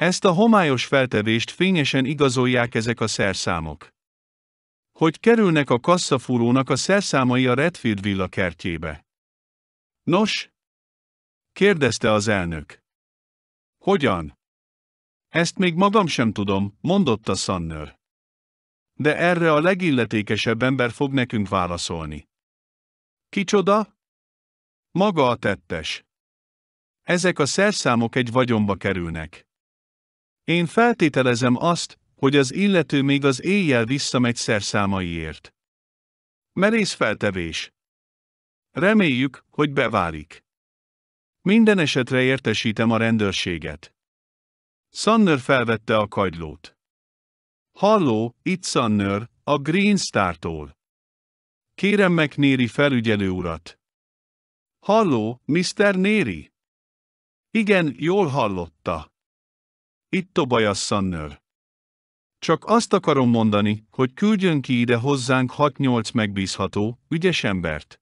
Speaker 1: Ezt a homályos feltevést fényesen igazolják ezek a szerszámok. Hogy kerülnek a kasszafúrónak a szerszámai a Redfield villa kertjébe. Nos? kérdezte az elnök. Hogyan? Ezt még magam sem tudom, mondotta Sannör. De erre a legilletékesebb ember fog nekünk válaszolni. Kicsoda? Maga a tettes. Ezek a szerszámok egy vagyonba kerülnek. Én feltételezem azt, hogy az illető még az éjjel visszamegy szerszámaiért. Merész feltevés. Reméljük, hogy beválik. Minden esetre értesítem a rendőrséget. Sanner felvette a kagylót. Halló, itt Sanner, a Green Star-tól. Kérem meg Néri felügyelő urat. Halló, Mr. Néri? Igen, jól hallotta. Itt tobajasszannör. Csak azt akarom mondani, hogy küldjön ki ide hozzánk 6-8 megbízható, ügyes embert.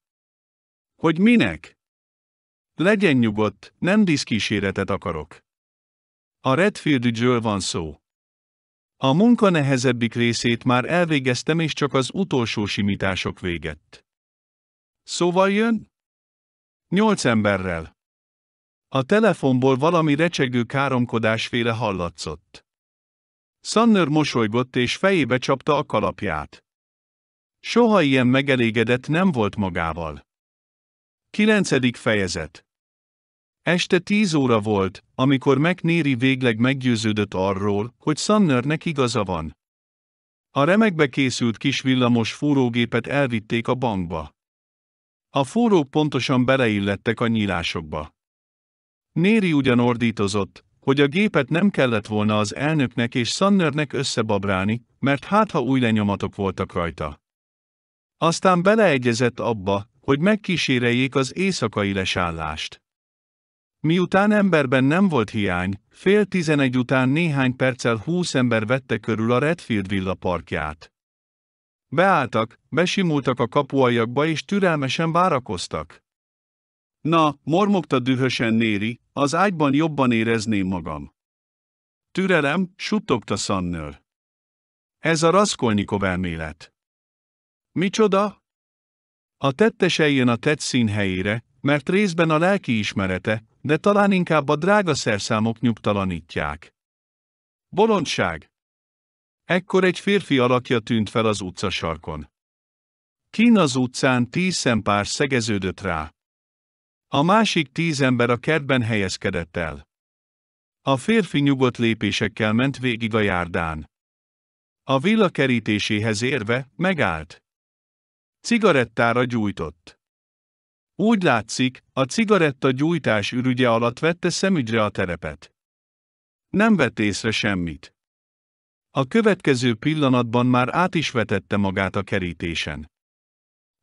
Speaker 1: Hogy minek? Legyen nyugodt, nem diszkíséretet akarok. A Redfield van szó. A munka nehezebbik részét már elvégeztem és csak az utolsó simítások végett. Szóval jön? Nyolc emberrel. A telefonból valami recsegő káromkodásféle hallatszott. Sanner mosolygott és fejébe csapta a kalapját. Soha ilyen megelégedett nem volt magával. Kilencedik fejezet Este tíz óra volt, amikor McNéri végleg meggyőződött arról, hogy Sannernek igaza van. A remekbe készült kis villamos fúrógépet elvitték a bankba. A fúrók pontosan beleillettek a nyílásokba. Néri ugyan ordítozott, hogy a gépet nem kellett volna az elnöknek és Sannernek összebabrálni, mert hátha új lenyomatok voltak rajta. Aztán beleegyezett abba, hogy megkíséreljék az éjszakai lesállást. Miután emberben nem volt hiány, fél tizenegy után néhány perccel húsz ember vette körül a Redfield villa parkját. Beálltak, besimultak a kapuajakba és türelmesen várakoztak. Na, mormogta dühösen Néri, az ágyban jobban érezném magam. Türelem, suttogta Sannör. Ez a Raskolnikov elmélet. Micsoda? A tettes eljön a tett színhelyére, mert részben a lelki ismerete, de talán inkább a drága szerszámok nyugtalanítják. Bolondság! Ekkor egy férfi alakja tűnt fel az utcasarkon. Kín az utcán tíz szempár szegeződött rá. A másik tíz ember a kertben helyezkedett el. A férfi nyugodt lépésekkel ment végig a járdán. A villa kerítéséhez érve, megállt. Cigarettára gyújtott. Úgy látszik, a cigaretta gyújtás ürügye alatt vette szemügyre a terepet. Nem vett észre semmit. A következő pillanatban már át is vetette magát a kerítésen.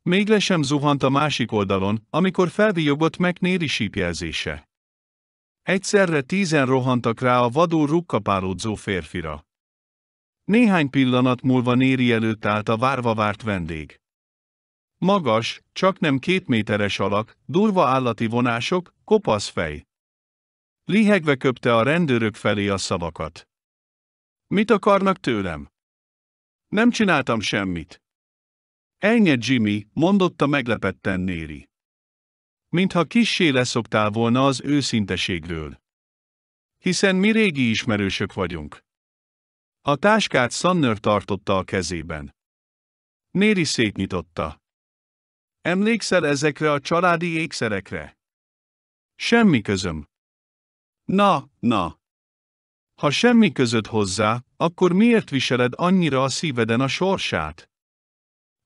Speaker 1: Még le sem zuhant a másik oldalon, amikor felvillogott McNéri sípjelzése. Egyszerre tízen rohantak rá a vadul rukkapálódzó férfira. Néhány pillanat múlva Néri előtt állt a várva várt vendég. Magas, csak nem két méteres alak, durva állati vonások, kopasz fej. Lihegve köpte a rendőrök felé a szavakat. Mit akarnak tőlem? Nem csináltam semmit. Ennyi Jimmy, mondotta meglepetten Néri. Mintha kissé leszoktál volna az őszinteségről. Hiszen mi régi ismerősök vagyunk. A táskát Sanner tartotta a kezében. Néri szétnyitotta. Emlékszel ezekre a családi ékszerekre? Semmi közöm. Na, na. Ha semmi közöd hozzá, akkor miért viseled annyira a szíveden a sorsát?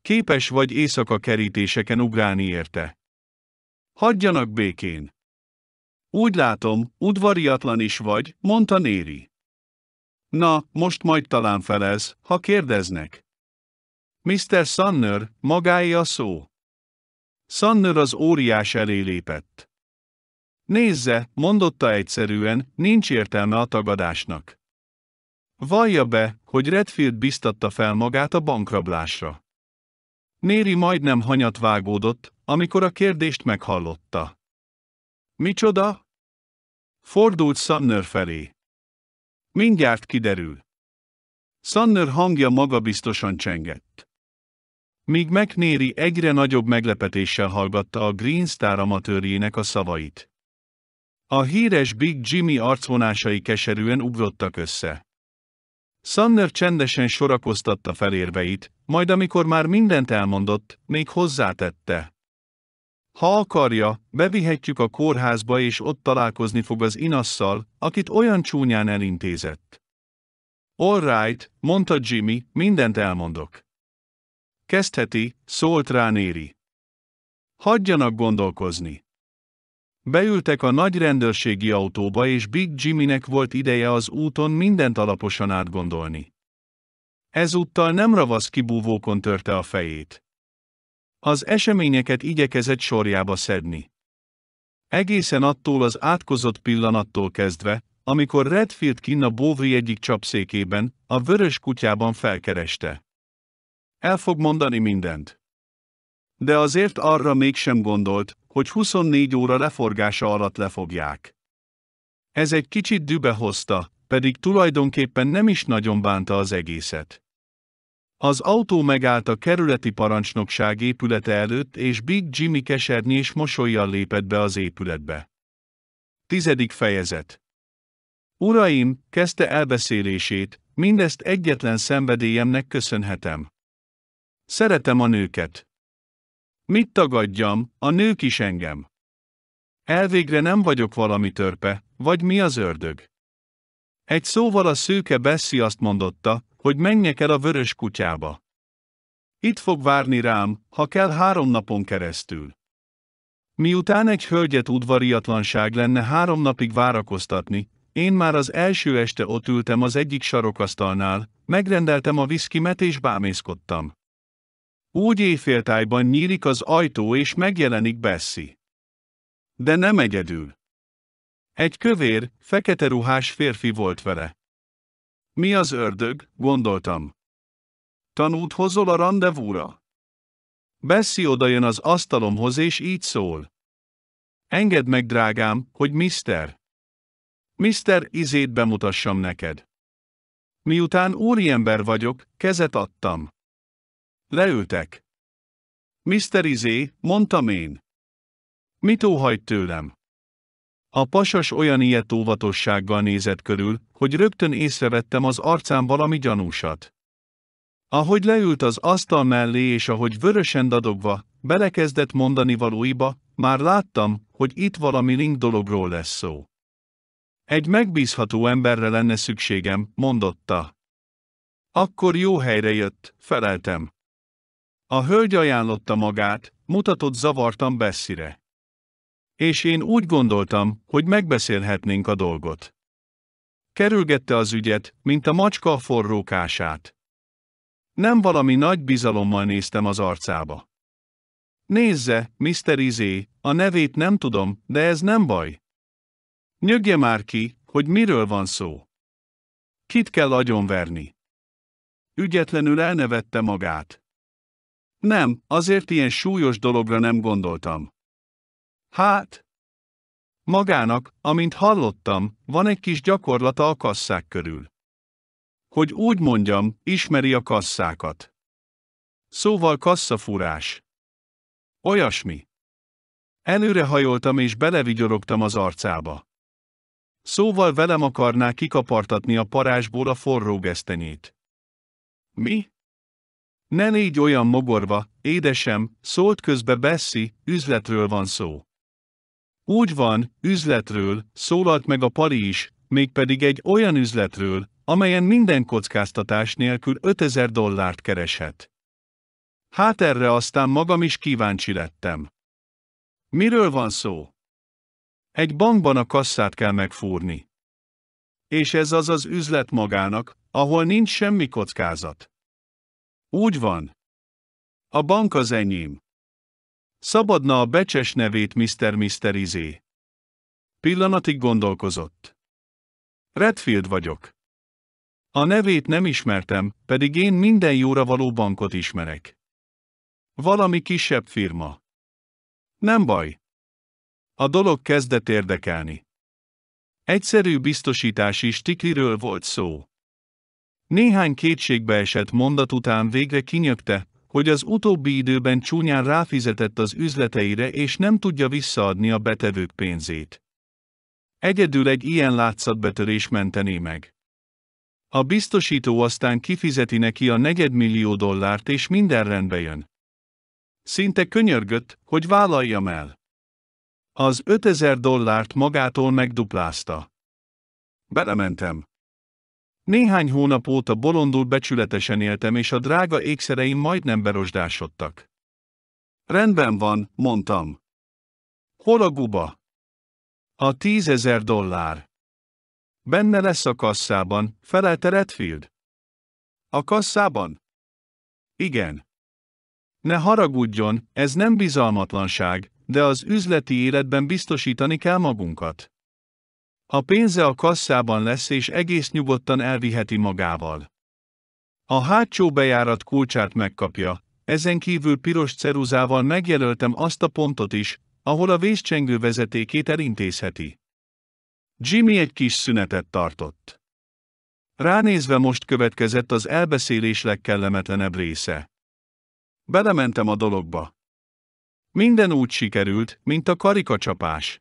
Speaker 1: Képes vagy éjszaka kerítéseken ugrálni érte. Hagyjanak békén! Úgy látom, udvariatlan is vagy, mondta Néri. Na, most majd talán felez, ha kérdeznek. Mr. Sunner, magáé a szó. Sunner az óriás elé lépett. Nézze, mondotta egyszerűen, nincs értelme a tagadásnak. Vallja be, hogy Redfield biztatta fel magát a bankrablásra. Néri majdnem hanyat vágódott, amikor a kérdést meghallotta. Micsoda? Fordult Sumner felé. Mindjárt kiderül. Sumner hangja magabiztosan csengett. Míg megnéri egyre nagyobb meglepetéssel hallgatta a Green Star amatőrjének a szavait. A híres Big Jimmy arcvonásai keserűen ugrottak össze. Sanner csendesen sorakoztatta felérveit, majd amikor már mindent elmondott, még hozzátette. Ha akarja, bevihetjük a kórházba és ott találkozni fog az inasszal, akit olyan csúnyán elintézett. All right, mondta Jimmy, mindent elmondok. Kezdheti, szólt rá Néri. Hagyjanak gondolkozni. Beültek a nagy rendőrségi autóba és Big Jimmynek volt ideje az úton mindent alaposan átgondolni. Ezúttal nem ravasz kibúvókon törte a fejét. Az eseményeket igyekezett sorjába szedni. Egészen attól az átkozott pillanattól kezdve, amikor Redfield kinn a Bóvri egyik csapszékében, a vörös kutyában felkereste. El fog mondani mindent. De azért arra mégsem gondolt, hogy 24 óra leforgása alatt lefogják. Ez egy kicsit dübe hozta, pedig tulajdonképpen nem is nagyon bánta az egészet. Az autó megállt a kerületi parancsnokság épülete előtt, és Big Jimmy keserni és mosolyjal lépett be az épületbe. Tizedik fejezet Uraim, kezdte elbeszélését, mindezt egyetlen szenvedélyemnek köszönhetem. Szeretem a nőket. Mit tagadjam, a nők is engem. Elvégre nem vagyok valami törpe, vagy mi az ördög. Egy szóval a szőke Bessi azt mondotta, hogy menjek el a vörös kutyába. Itt fog várni rám, ha kell három napon keresztül. Miután egy hölgyet udvariatlanság lenne három napig várakoztatni, én már az első este ott ültem az egyik sarokasztalnál, megrendeltem a viszkimet és bámészkodtam. Úgy éjféltájban nyílik az ajtó és megjelenik Bessi. De nem egyedül. Egy kövér, fekete ruhás férfi volt vele. Mi az ördög, gondoltam. Tanút hozol a rendezvúra? Bessi odajön az asztalomhoz és így szól. Engedd meg, drágám, hogy Mr. Mr. Izét bemutassam neked. Miután úriember vagyok, kezet adtam. Leültek. Mr. Izé, mondtam én. Mit óhajt tőlem? A pasas olyan ilyet óvatossággal nézett körül, hogy rögtön észrevettem az arcán valami gyanúsat. Ahogy leült az asztal mellé és ahogy vörösen dadogva, belekezdett mondani valóiba, már láttam, hogy itt valami link dologról lesz szó. Egy megbízható emberre lenne szükségem, mondotta. Akkor jó helyre jött, feleltem. A hölgy ajánlotta magát, mutatott zavartan Bessire. És én úgy gondoltam, hogy megbeszélhetnénk a dolgot. Kerülgette az ügyet, mint a macska a forrókását. Nem valami nagy bizalommal néztem az arcába. Nézze, Mr. Izé, a nevét nem tudom, de ez nem baj. Nyögje már ki, hogy miről van szó. Kit kell agyonverni? Ügyetlenül elnevette magát. Nem, azért ilyen súlyos dologra nem gondoltam. Hát? Magának, amint hallottam, van egy kis gyakorlata a kasszák körül. Hogy úgy mondjam, ismeri a kasszákat. Szóval kasszafúrás. Olyasmi. Előre hajoltam és belevigyorogtam az arcába. Szóval velem akarná kikapartatni a parázsból a forró gesztenyét. Mi? Ne négy olyan mogorva, édesem, szólt közbe Bessi, üzletről van szó. Úgy van, üzletről, szólalt meg a pari is, mégpedig egy olyan üzletről, amelyen minden kockáztatás nélkül 5000 dollárt kereshet. Hát erre aztán magam is kíváncsi lettem. Miről van szó? Egy bankban a kasszát kell megfúrni. És ez az az üzlet magának, ahol nincs semmi kockázat. Úgy van. A bank az enyém. Szabadna a becses nevét Mr. Mr. Izé. Pillanatig gondolkozott. Redfield vagyok. A nevét nem ismertem, pedig én minden jóra való bankot ismerek. Valami kisebb firma. Nem baj. A dolog kezdett érdekelni. Egyszerű biztosítási stikliről volt szó. Néhány kétségbeesett mondat után végre kinyögte, hogy az utóbbi időben csúnyán ráfizetett az üzleteire és nem tudja visszaadni a betevők pénzét. Egyedül egy ilyen látszatbetörés mentené meg. A biztosító aztán kifizeti neki a negyedmillió dollárt és minden rendbe jön. Szinte könyörgött, hogy vállaljam el. Az 5000 dollárt magától megduplázta. Belementem. Néhány hónap óta bolondul becsületesen éltem, és a drága ékszereim majdnem berosdásodtak. Rendben van, mondtam. Hol a guba? A tízezer dollár. Benne lesz a kasszában, felelte Redfield. A kasszában? Igen. Ne haragudjon, ez nem bizalmatlanság, de az üzleti életben biztosítani kell magunkat. A pénze a kasszában lesz és egész nyugodtan elviheti magával. A hátsó bejárat kulcsát megkapja, ezen kívül piros ceruzával megjelöltem azt a pontot is, ahol a vészcsengő vezetékét elintézheti. Jimmy egy kis szünetet tartott. Ránézve most következett az elbeszélés legkellemetlenebb része. Belementem a dologba. Minden úgy sikerült, mint a karikacsapás.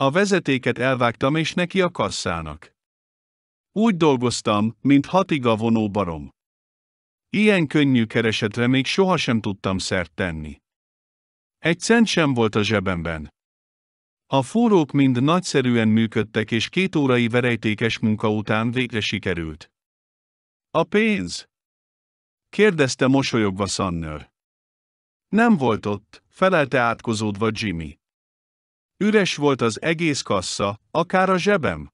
Speaker 1: A vezetéket elvágtam és neki a kasszának. Úgy dolgoztam, mint hatiga vonó barom. Ilyen könnyű keresetre még sohasem tudtam szert tenni. Egy cent sem volt a zsebemben. A fúrók mind nagyszerűen működtek és két órai verejtékes munka után végre sikerült. A pénz? kérdezte mosolyogva Sannör. Nem volt ott, felelte átkozódva Jimmy. Üres volt az egész kassa, akár a zsebem.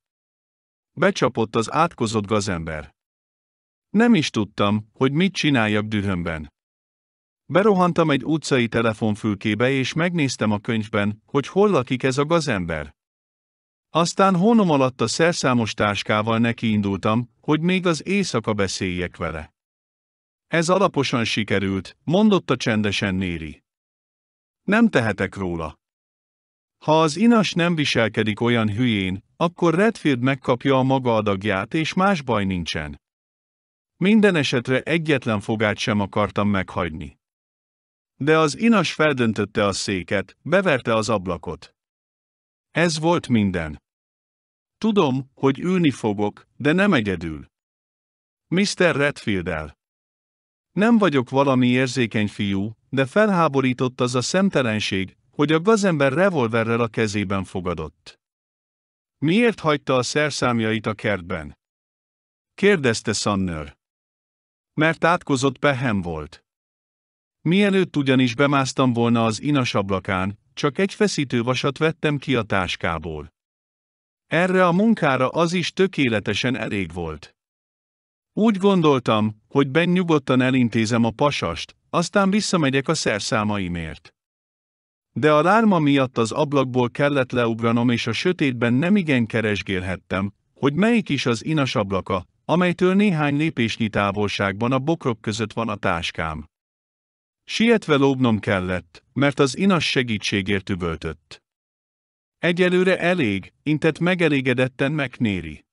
Speaker 1: Becsapott az átkozott gazember. Nem is tudtam, hogy mit csináljak dühömben. Berohantam egy utcai telefonfülkébe és megnéztem a könyvben, hogy hol lakik ez a gazember. Aztán honom alatt a szerszámos táskával nekiindultam, hogy még az éjszaka beszéljek vele. Ez alaposan sikerült, mondotta csendesen Néri. Nem tehetek róla. Ha az inas nem viselkedik olyan hülyén, akkor Redfield megkapja a maga adagját és más baj nincsen. Minden esetre egyetlen fogát sem akartam meghagyni. De az inas feldöntötte a széket, beverte az ablakot. Ez volt minden. Tudom, hogy ülni fogok, de nem egyedül. Mr. redfield -el. Nem vagyok valami érzékeny fiú, de felháborított az a szemtelenség, hogy a gazember revolverrel a kezében fogadott. Miért hagyta a szerszámjait a kertben? Kérdezte Sannör. Mert átkozott pehem volt. Mielőtt ugyanis bemásztam volna az inas ablakán, csak egy feszítővasat vettem ki a táskából. Erre a munkára az is tökéletesen elég volt. Úgy gondoltam, hogy ben nyugodtan elintézem a pasast, aztán visszamegyek a szerszámaimért. De a lárma miatt az ablakból kellett leugranom és a sötétben nemigen keresgélhettem, hogy melyik is az inas ablaka, amelytől néhány lépésnyi távolságban a bokrok között van a táskám. Sietve lóbnom kellett, mert az inas segítségért üvöltött. Egyelőre elég, intett megelégedetten megnéri.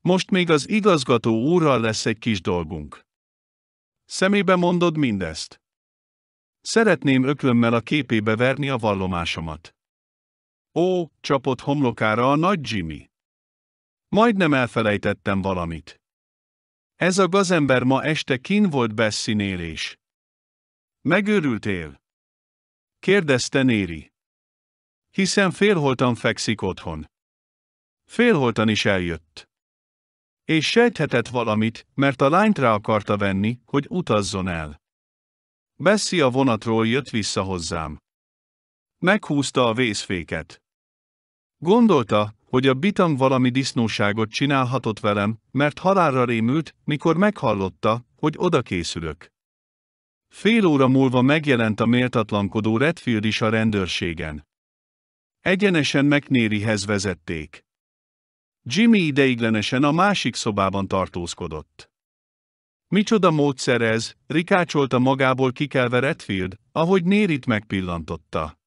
Speaker 1: Most még az igazgató úrral lesz egy kis dolgunk. Szemébe mondod mindezt. Szeretném öklömmel a képébe verni a vallomásomat. Ó, csapott homlokára a nagy Jimmy. Majdnem elfelejtettem valamit. Ez a gazember ma este kin volt Bessinél és. Megőrültél? Kérdezte Néri. Hiszen félholtan fekszik otthon. Félholtan is eljött. És sejthetett valamit, mert a lányt rá akarta venni, hogy utazzon el. Bessi a vonatról jött vissza hozzám. Meghúzta a vészféket. Gondolta, hogy a bitam valami disznóságot csinálhatott velem, mert halálra rémült, mikor meghallotta, hogy oda készülök. Fél óra múlva megjelent a méltatlankodó Redfield is a rendőrségen. Egyenesen McNairyhez vezették. Jimmy ideiglenesen a másik szobában tartózkodott. Micsoda módszer ez, rikácsolta magából kikelve Redfield, ahogy Nérit megpillantotta.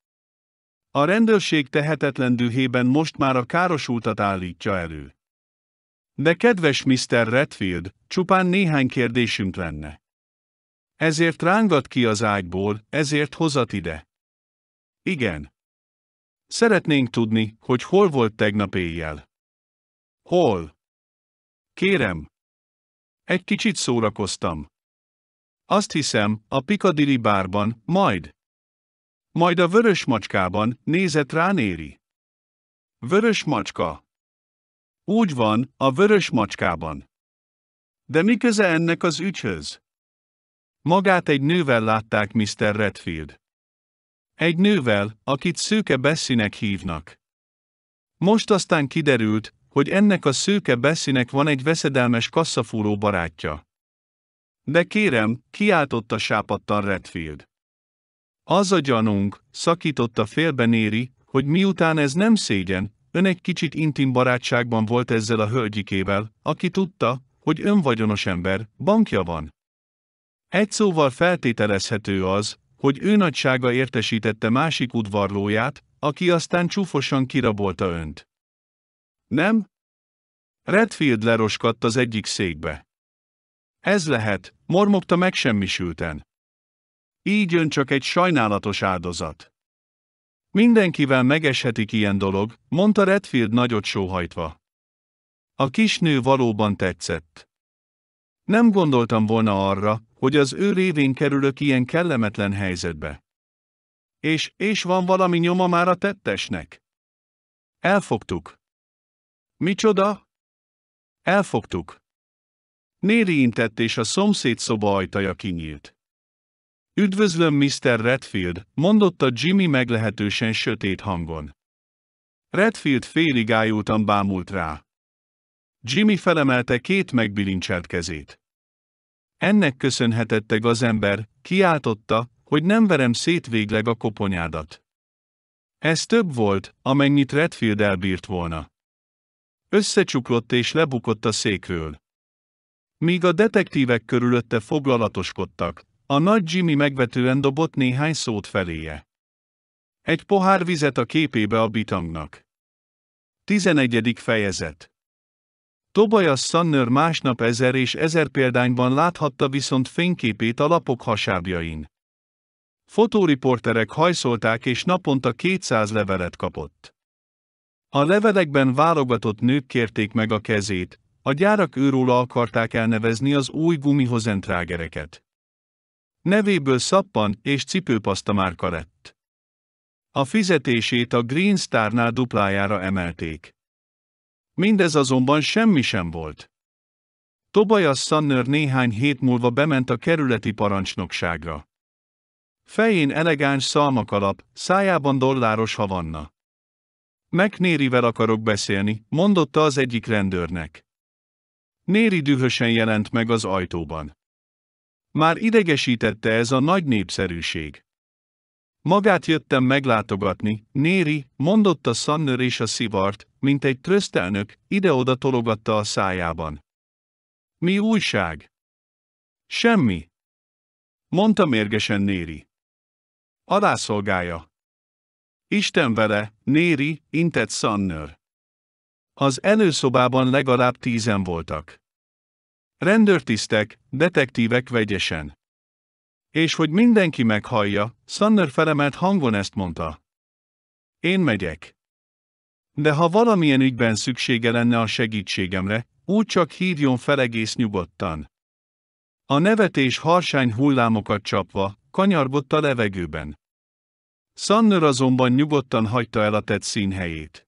Speaker 1: A rendőrség tehetetlen dühében most már a károsultat állítja elő. De kedves Mr. Redfield, csupán néhány kérdésünk lenne. Ezért rángat ki az ágyból, ezért hozat ide. Igen. Szeretnénk tudni, hogy hol volt tegnap éjjel. Hol? Kérem. Egy kicsit szórakoztam. Azt hiszem, a Piccadilly bárban, majd. Majd a vörös macskában nézett rá Néri. Vörös macska. Úgy van, a vörös macskában. De mi köze ennek az ügyhöz? Magát egy nővel látták Mr. Redfield. Egy nővel, akit szőke Bessinek hívnak. Most aztán kiderült, hogy ennek a szőke beszinek van egy veszedelmes kasszafúró barátja. De kérem, kiáltotta sápattan Redfield. Az a gyanunk, szakította félbe Néri, hogy miután ez nem szégyen, ön egy kicsit intim barátságban volt ezzel a hölgyikével, aki tudta, hogy ön vagyonos ember, bankja van. Egy szóval feltételezhető az, hogy ő nagysága értesítette másik udvarlóját, aki aztán csúfosan kirabolta önt. Nem? Redfield leroskadt az egyik székbe. Ez lehet, mormogta megsemmisülten. Így jön csak egy sajnálatos áldozat. Mindenkivel megeshetik ilyen dolog, mondta Redfield nagyot sóhajtva. A kisnő valóban tetszett. Nem gondoltam volna arra, hogy az ő révén kerülök ilyen kellemetlen helyzetbe. És, és van valami nyoma már a tettesnek? Elfogtuk. Micsoda? Elfogtuk. Néri intett és a szomszéd szoba ajtaja kinyílt. Üdvözlöm Mr. Redfield, mondotta Jimmy meglehetősen sötét hangon. Redfield félig ájultan bámult rá. Jimmy felemelte két megbilincselt kezét. Ennek köszönhetette ember, kiáltotta, hogy nem verem szét végleg a koponyádat. Ez több volt, amennyit Redfield elbírt volna. Összecsuklott és lebukott a székről. Míg a detektívek körülötte foglalatoskodtak, a nagy Jimmy megvetően dobott néhány szót feléje. Egy pohár vizet a képébe a bitangnak. 11. fejezet Tobias Sanner másnap ezer és ezer példányban láthatta viszont fényképét a lapok hasábjain. Fotóriporterek hajszolták és naponta 200 levelet kapott. A levelekben válogatott nők kérték meg a kezét, a gyárak őróla akarták elnevezni az új gumihozentrágereket. Nevéből szappan és cipőpaszta márka lett. A fizetését a Green Starnál duplájára emelték. Mindez azonban semmi sem volt. Tobias Sanner néhány hét múlva bement a kerületi parancsnokságra. Fején elegáns szalmakalap, szájában dolláros havanna. McNérivel akarok beszélni, mondotta az egyik rendőrnek. Néri dühösen jelent meg az ajtóban. Már idegesítette ez a nagy népszerűség. Magát jöttem meglátogatni, Néri, mondotta Sanner és a szivart, mint egy trösztelnök, ide-oda tologatta a szájában. Mi újság? Semmi. Mondta mérgesen Néri. Alászolgálja, Isten vele, Néri, intett Sannör. Az előszobában legalább tízen voltak. Rendőrtisztek, detektívek vegyesen. És hogy mindenki meghallja, Sannör felemelt hangon ezt mondta. Én megyek. De ha valamilyen ügyben szüksége lenne a segítségemre, úgy csak hívjon fel egész nyugodtan. A nevetés harsány hullámokat csapva, kanyargott a levegőben. Sanner azonban nyugodtan hagyta el a tett színhelyét.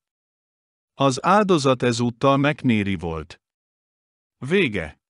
Speaker 1: Az áldozat ezúttal megnéri volt. Vége